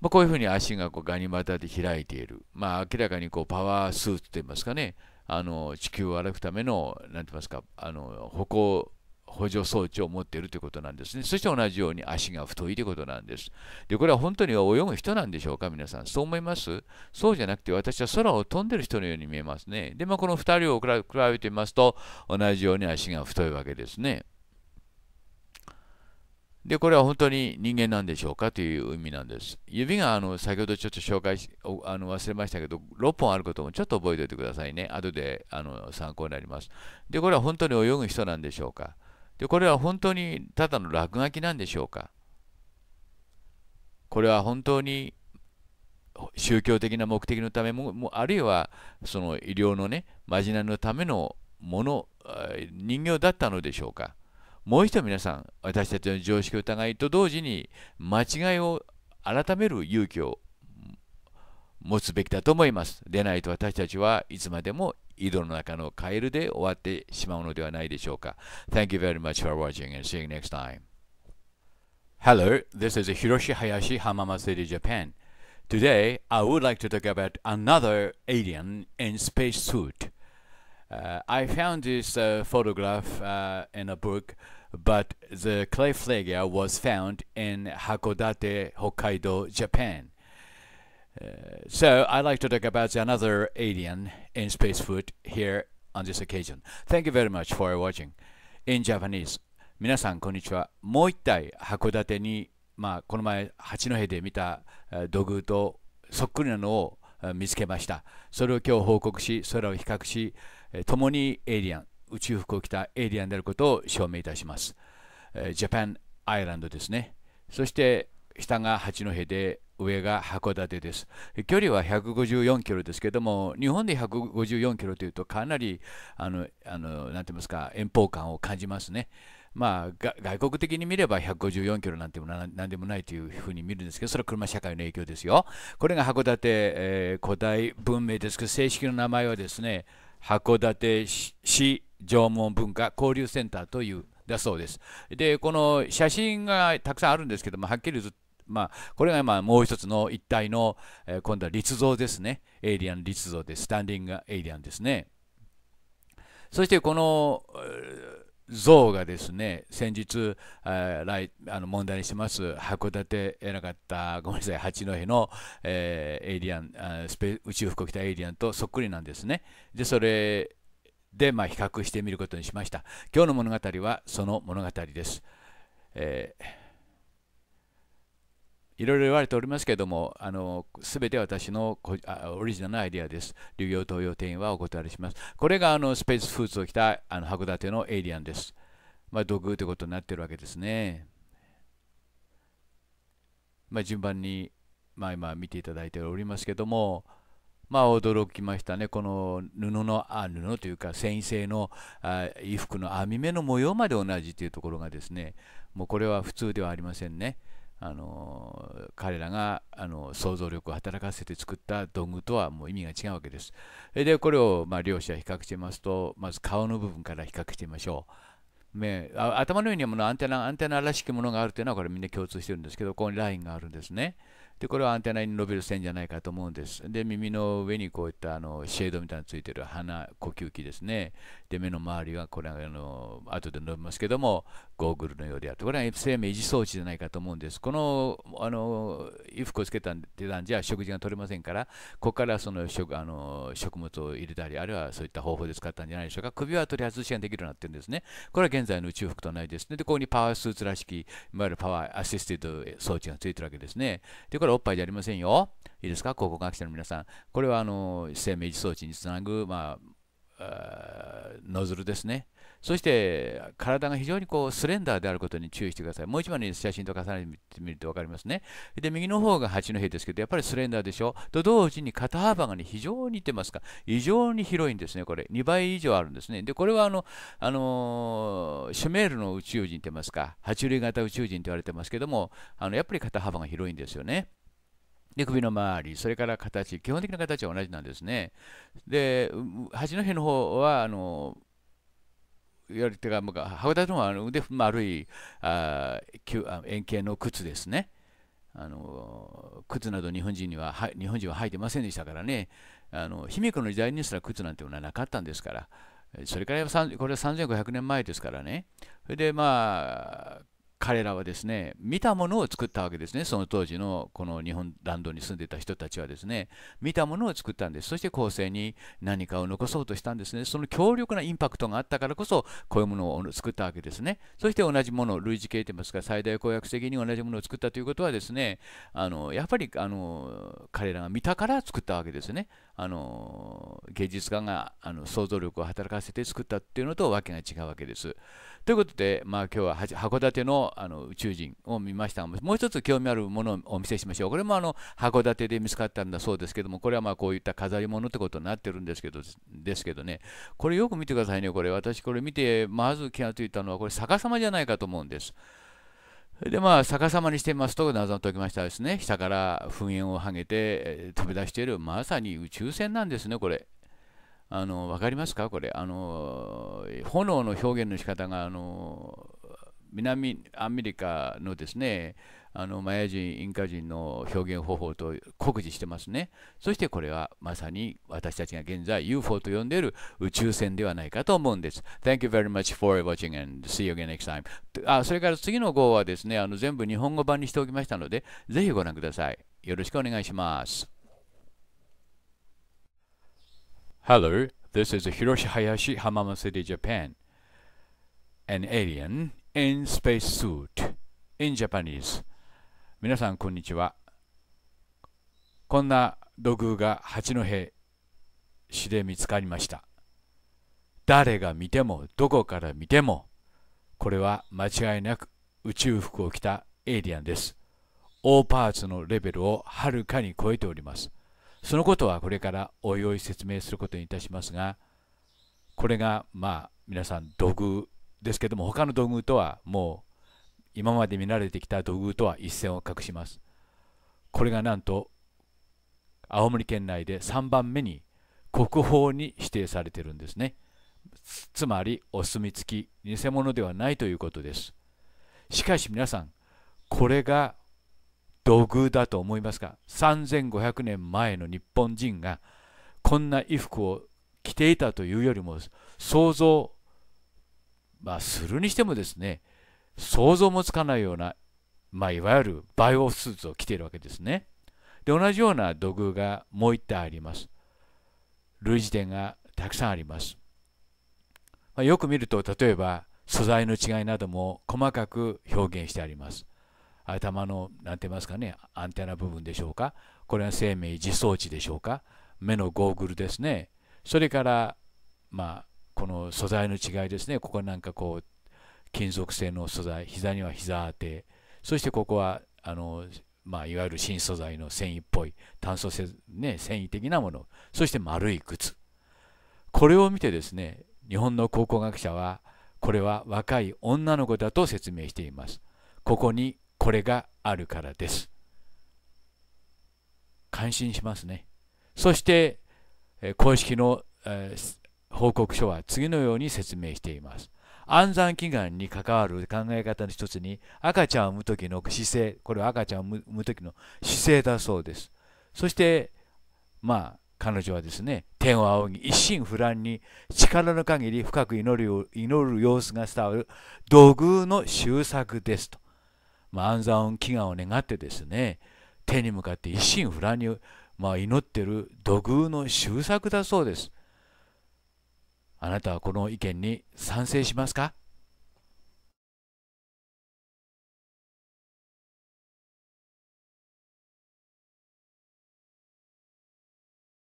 まあ、こういうふうに足がこうガニ股で開いている、まあ、明らかにこうパワースーツと言いますかね、あの地球を歩くための、なんて言いますか、あの歩行補助装置を持っているということなんですね。そして同じように足が太いということなんです。で、これは本当に泳ぐ人なんでしょうか、皆さん。そう思いますそうじゃなくて、私は空を飛んでる人のように見えますね。で、まあ、この2人を比べてみますと、同じように足が太いわけですね。で、これは本当に人間なんでしょうかという意味なんです。指があの先ほどちょっと紹介しあの忘れましたけど、6本あることもちょっと覚えておいてくださいね。後であの参考になります。で、これは本当に泳ぐ人なんでしょうか。でこれは本当にただの落書きなんでしょうかこれは本当に宗教的な目的のためももあるいはその医療のねまじないのためのもの人形だったのでしょうかもう一度皆さん私たちの常識を疑いと同時に間違いを改める勇気を持つべきだと思いますでないと私たちはいつまでも井戸の中のカエルで終わってしまうのではないでしょうか。Thank you very much for watching and seeing next time. Hello, this is Hiroshi Hayashi, Hamama Japan. Today, I would like to talk about another alien in spacesuit. Uh, I found this uh, photograph uh, in a book, but the clay flagger was found in Hakodate, Hokkaido, Japan. so I'd like to talk about another alien in space food here on this occasion. Thank you very much for watching. In Japanese, 皆さんこんにちは。もう一体函館に、まあ、この前八戸で見た土偶とそっくりなのを見つけました。それを今日報告し、それを比較し、共にエイリアン、宇宙服を着たエイリアンであることを証明いたします。ジャパンアイランドですね。そして下が八戸で上が函館です。距離は154キロですけども、日本で154キロというと、かなり、あの、あのなて言いますか、遠方感を感じますね。まあ、外国的に見れば154キロなんてもなんでもないというふうに見るんですけど、それは車社会の影響ですよ。これが函館、えー、古代文明ですけど、正式の名前はですね、函館市縄文文化交流センターというだそうです。で、この写真がたくさんあるんですけども、はっきりまあ、これがまあもう一つの一体の、えー、今度は立像ですね。エイリアン立像でスタンディングエイリアンですね。そしてこの像がですね、先日、あ来あの問題にします函館えなかった、ごめんなさい、八戸の、えー、エイリアンスペ、宇宙服を着たエイリアンとそっくりなんですね。で、それで、まあ、比較してみることにしました。今日の物語はその物語です。えー、いろいろ言われておりますけれども、あの全て私のオリジナルのアイデアです。流行東洋店員はお断りします。これがあのスペースフーツを着たあの函館のエイリアンです。まあ、土偶ということになってるわけですね。まあ、順番に、まあ、今見ていただいておりますけども、まあ、驚きましたね、この布の、あ布というか、繊維製のあ衣服の網目の模様まで同じというところがですね、もうこれは普通ではありませんね。あの彼らがあの想像力を働かせて作った道具とはもう意味が違うわけです。でこれをまあ両者比較してみますとまず顔の部分から比較してみましょう。目頭のようにものアンテナアンテナらしきものがあるというのはこれみんな共通してるんですけどここにラインがあるんですね。でこれはアンテナに伸びる線じゃないかと思うんですで耳の上にこういったあのシェードみたいなのついてる鼻呼吸器ですねで目の周りはこれはあの後で伸びますけどもゴーグルのようであってこれは生命維持装置じゃないかと思うんですこのあの衣服をつけたんじゃ食事が取れませんからここからその食あの食物を入れたりあるいはそういった方法で使ったんじゃないでしょうか首は取り外しができるようになってるんですねこれは現在の宇宙服と同じですねでここにパワースーツらしきいわゆるパワーアシスティド装置がついてるわけですねでこれれおっぱいじゃありませんよ。いいですか、考古学者の皆さん。これはあの生命装置につなぐ、まあ、ノズルですね。そして体が非常にこうスレンダーであることに注意してください。もう一枚の写真と重ねてみると分かりますね。で、右の方が蜂の兵ですけど、やっぱりスレンダーでしょ。と同時に肩幅がね、非常に似てますか。異常に広いんですね、これ。2倍以上あるんですね。で、これはあの、あのシュメールの宇宙人って言いますか、爬虫類型宇宙人と言われてますけども、あのやっぱり肩幅が広いんですよね。で、首の周り、それから形、基本的な形は同じなんですね。で、八の辺の方は、あの、よりてか、まあ、函館の方は腕丸いあ円形の靴ですね。あの靴など日本人には日本人は履いてませんでしたからね、あの卑弥呼の時代にすら靴なんていうのはなかったんですから、それからこれは3500年前ですからね、それでまあ、彼らはですね見たものを作ったわけですねその当時のこの日本ランドに住んでた人たちはですね見たものを作ったんですそして後世に何かを残そうとしたんですねその強力なインパクトがあったからこそこういうものを作ったわけですねそして同じものを類似形といいますか最大公約的に同じものを作ったということはですねあのやっぱりあの彼らが見たから作ったわけですねあの芸術家があの想像力を働かせて作ったっていうのとわけが違うわけです。ということで、まあ、今日は函館のあの宇宙人を見ましたがもう一つ興味あるものをお見せしましょうこれもあの函館で見つかったんだそうですけどもこれはまあこういった飾り物ってことになってるんですけどですけどねこれよく見てくださいねこれ私これ見てまず気が付いたのはこれ逆さまじゃないかと思うんです。でまあ逆さまにしてみますと謎解きましたですね下から噴煙を剥げて飛び出しているまさに宇宙船なんですねこれ。あの分かりますか、これ、あの炎の表現の仕方があの南アメリカのですねあのマヤ人、インカ人の表現方法と酷似してますね。そしてこれはまさに私たちが現在 UFO と呼んでいる宇宙船ではないかと思うんです。Thank you very much for watching and see you again next time. あそれから次の号はですねあの全部日本語版にしておきましたのでぜひご覧ください。よろしくお願いします。Hello, this is Hiroshi Hayashi, Hamama City, Japan. An alien in space suit in Japanese. 皆さん、こんにちは。こんな土偶が八戸市で見つかりました。誰が見ても、どこから見ても、これは間違いなく宇宙服を着たエイリアンです。大パーツのレベルをはるかに超えております。そのことはこれからおいおい説明することにいたしますがこれがまあ皆さん土偶ですけども他の土偶とはもう今まで見られてきた土偶とは一線を画しますこれがなんと青森県内で3番目に国宝に指定されてるんですねつまりお墨付き偽物ではないということですしかし皆さんこれが土偶だと思いますか3500年前の日本人がこんな衣服を着ていたというよりも想像、まあ、するにしてもですね想像もつかないような、まあ、いわゆるバイオスーツを着ているわけですねで同じような土偶がもう1体あります類似点がたくさんあります、まあ、よく見ると例えば素材の違いなども細かく表現してあります頭の何て言いますかねアンテナ部分でしょうかこれは生命自装置でしょうか目のゴーグルですねそれからまあこの素材の違いですねここなんかこう金属製の素材膝には膝当てそしてここはあのまあ、いわゆる新素材の繊維っぽい炭素せ、ね、繊維的なものそして丸い靴これを見てですね日本の考古学者はこれは若い女の子だと説明していますここにこれがあるからです。感心しますね。そして、公式の、え報告書は次のように説明しています。安産祈願に関わる考え方の一つに、赤ちゃんを産む時の姿勢、これは赤ちゃんを産む時の姿勢だそうです。そして、まあ、彼女はですね、天を仰ぎ、一心不乱に力の限り深く祈る祈る様子が伝わる土偶の修作ですと。まあ、安産祈願を願ってですね手に向かって一心不乱に、まあ、祈ってる土偶の修作だそうですあなたはこの意見に賛成しますか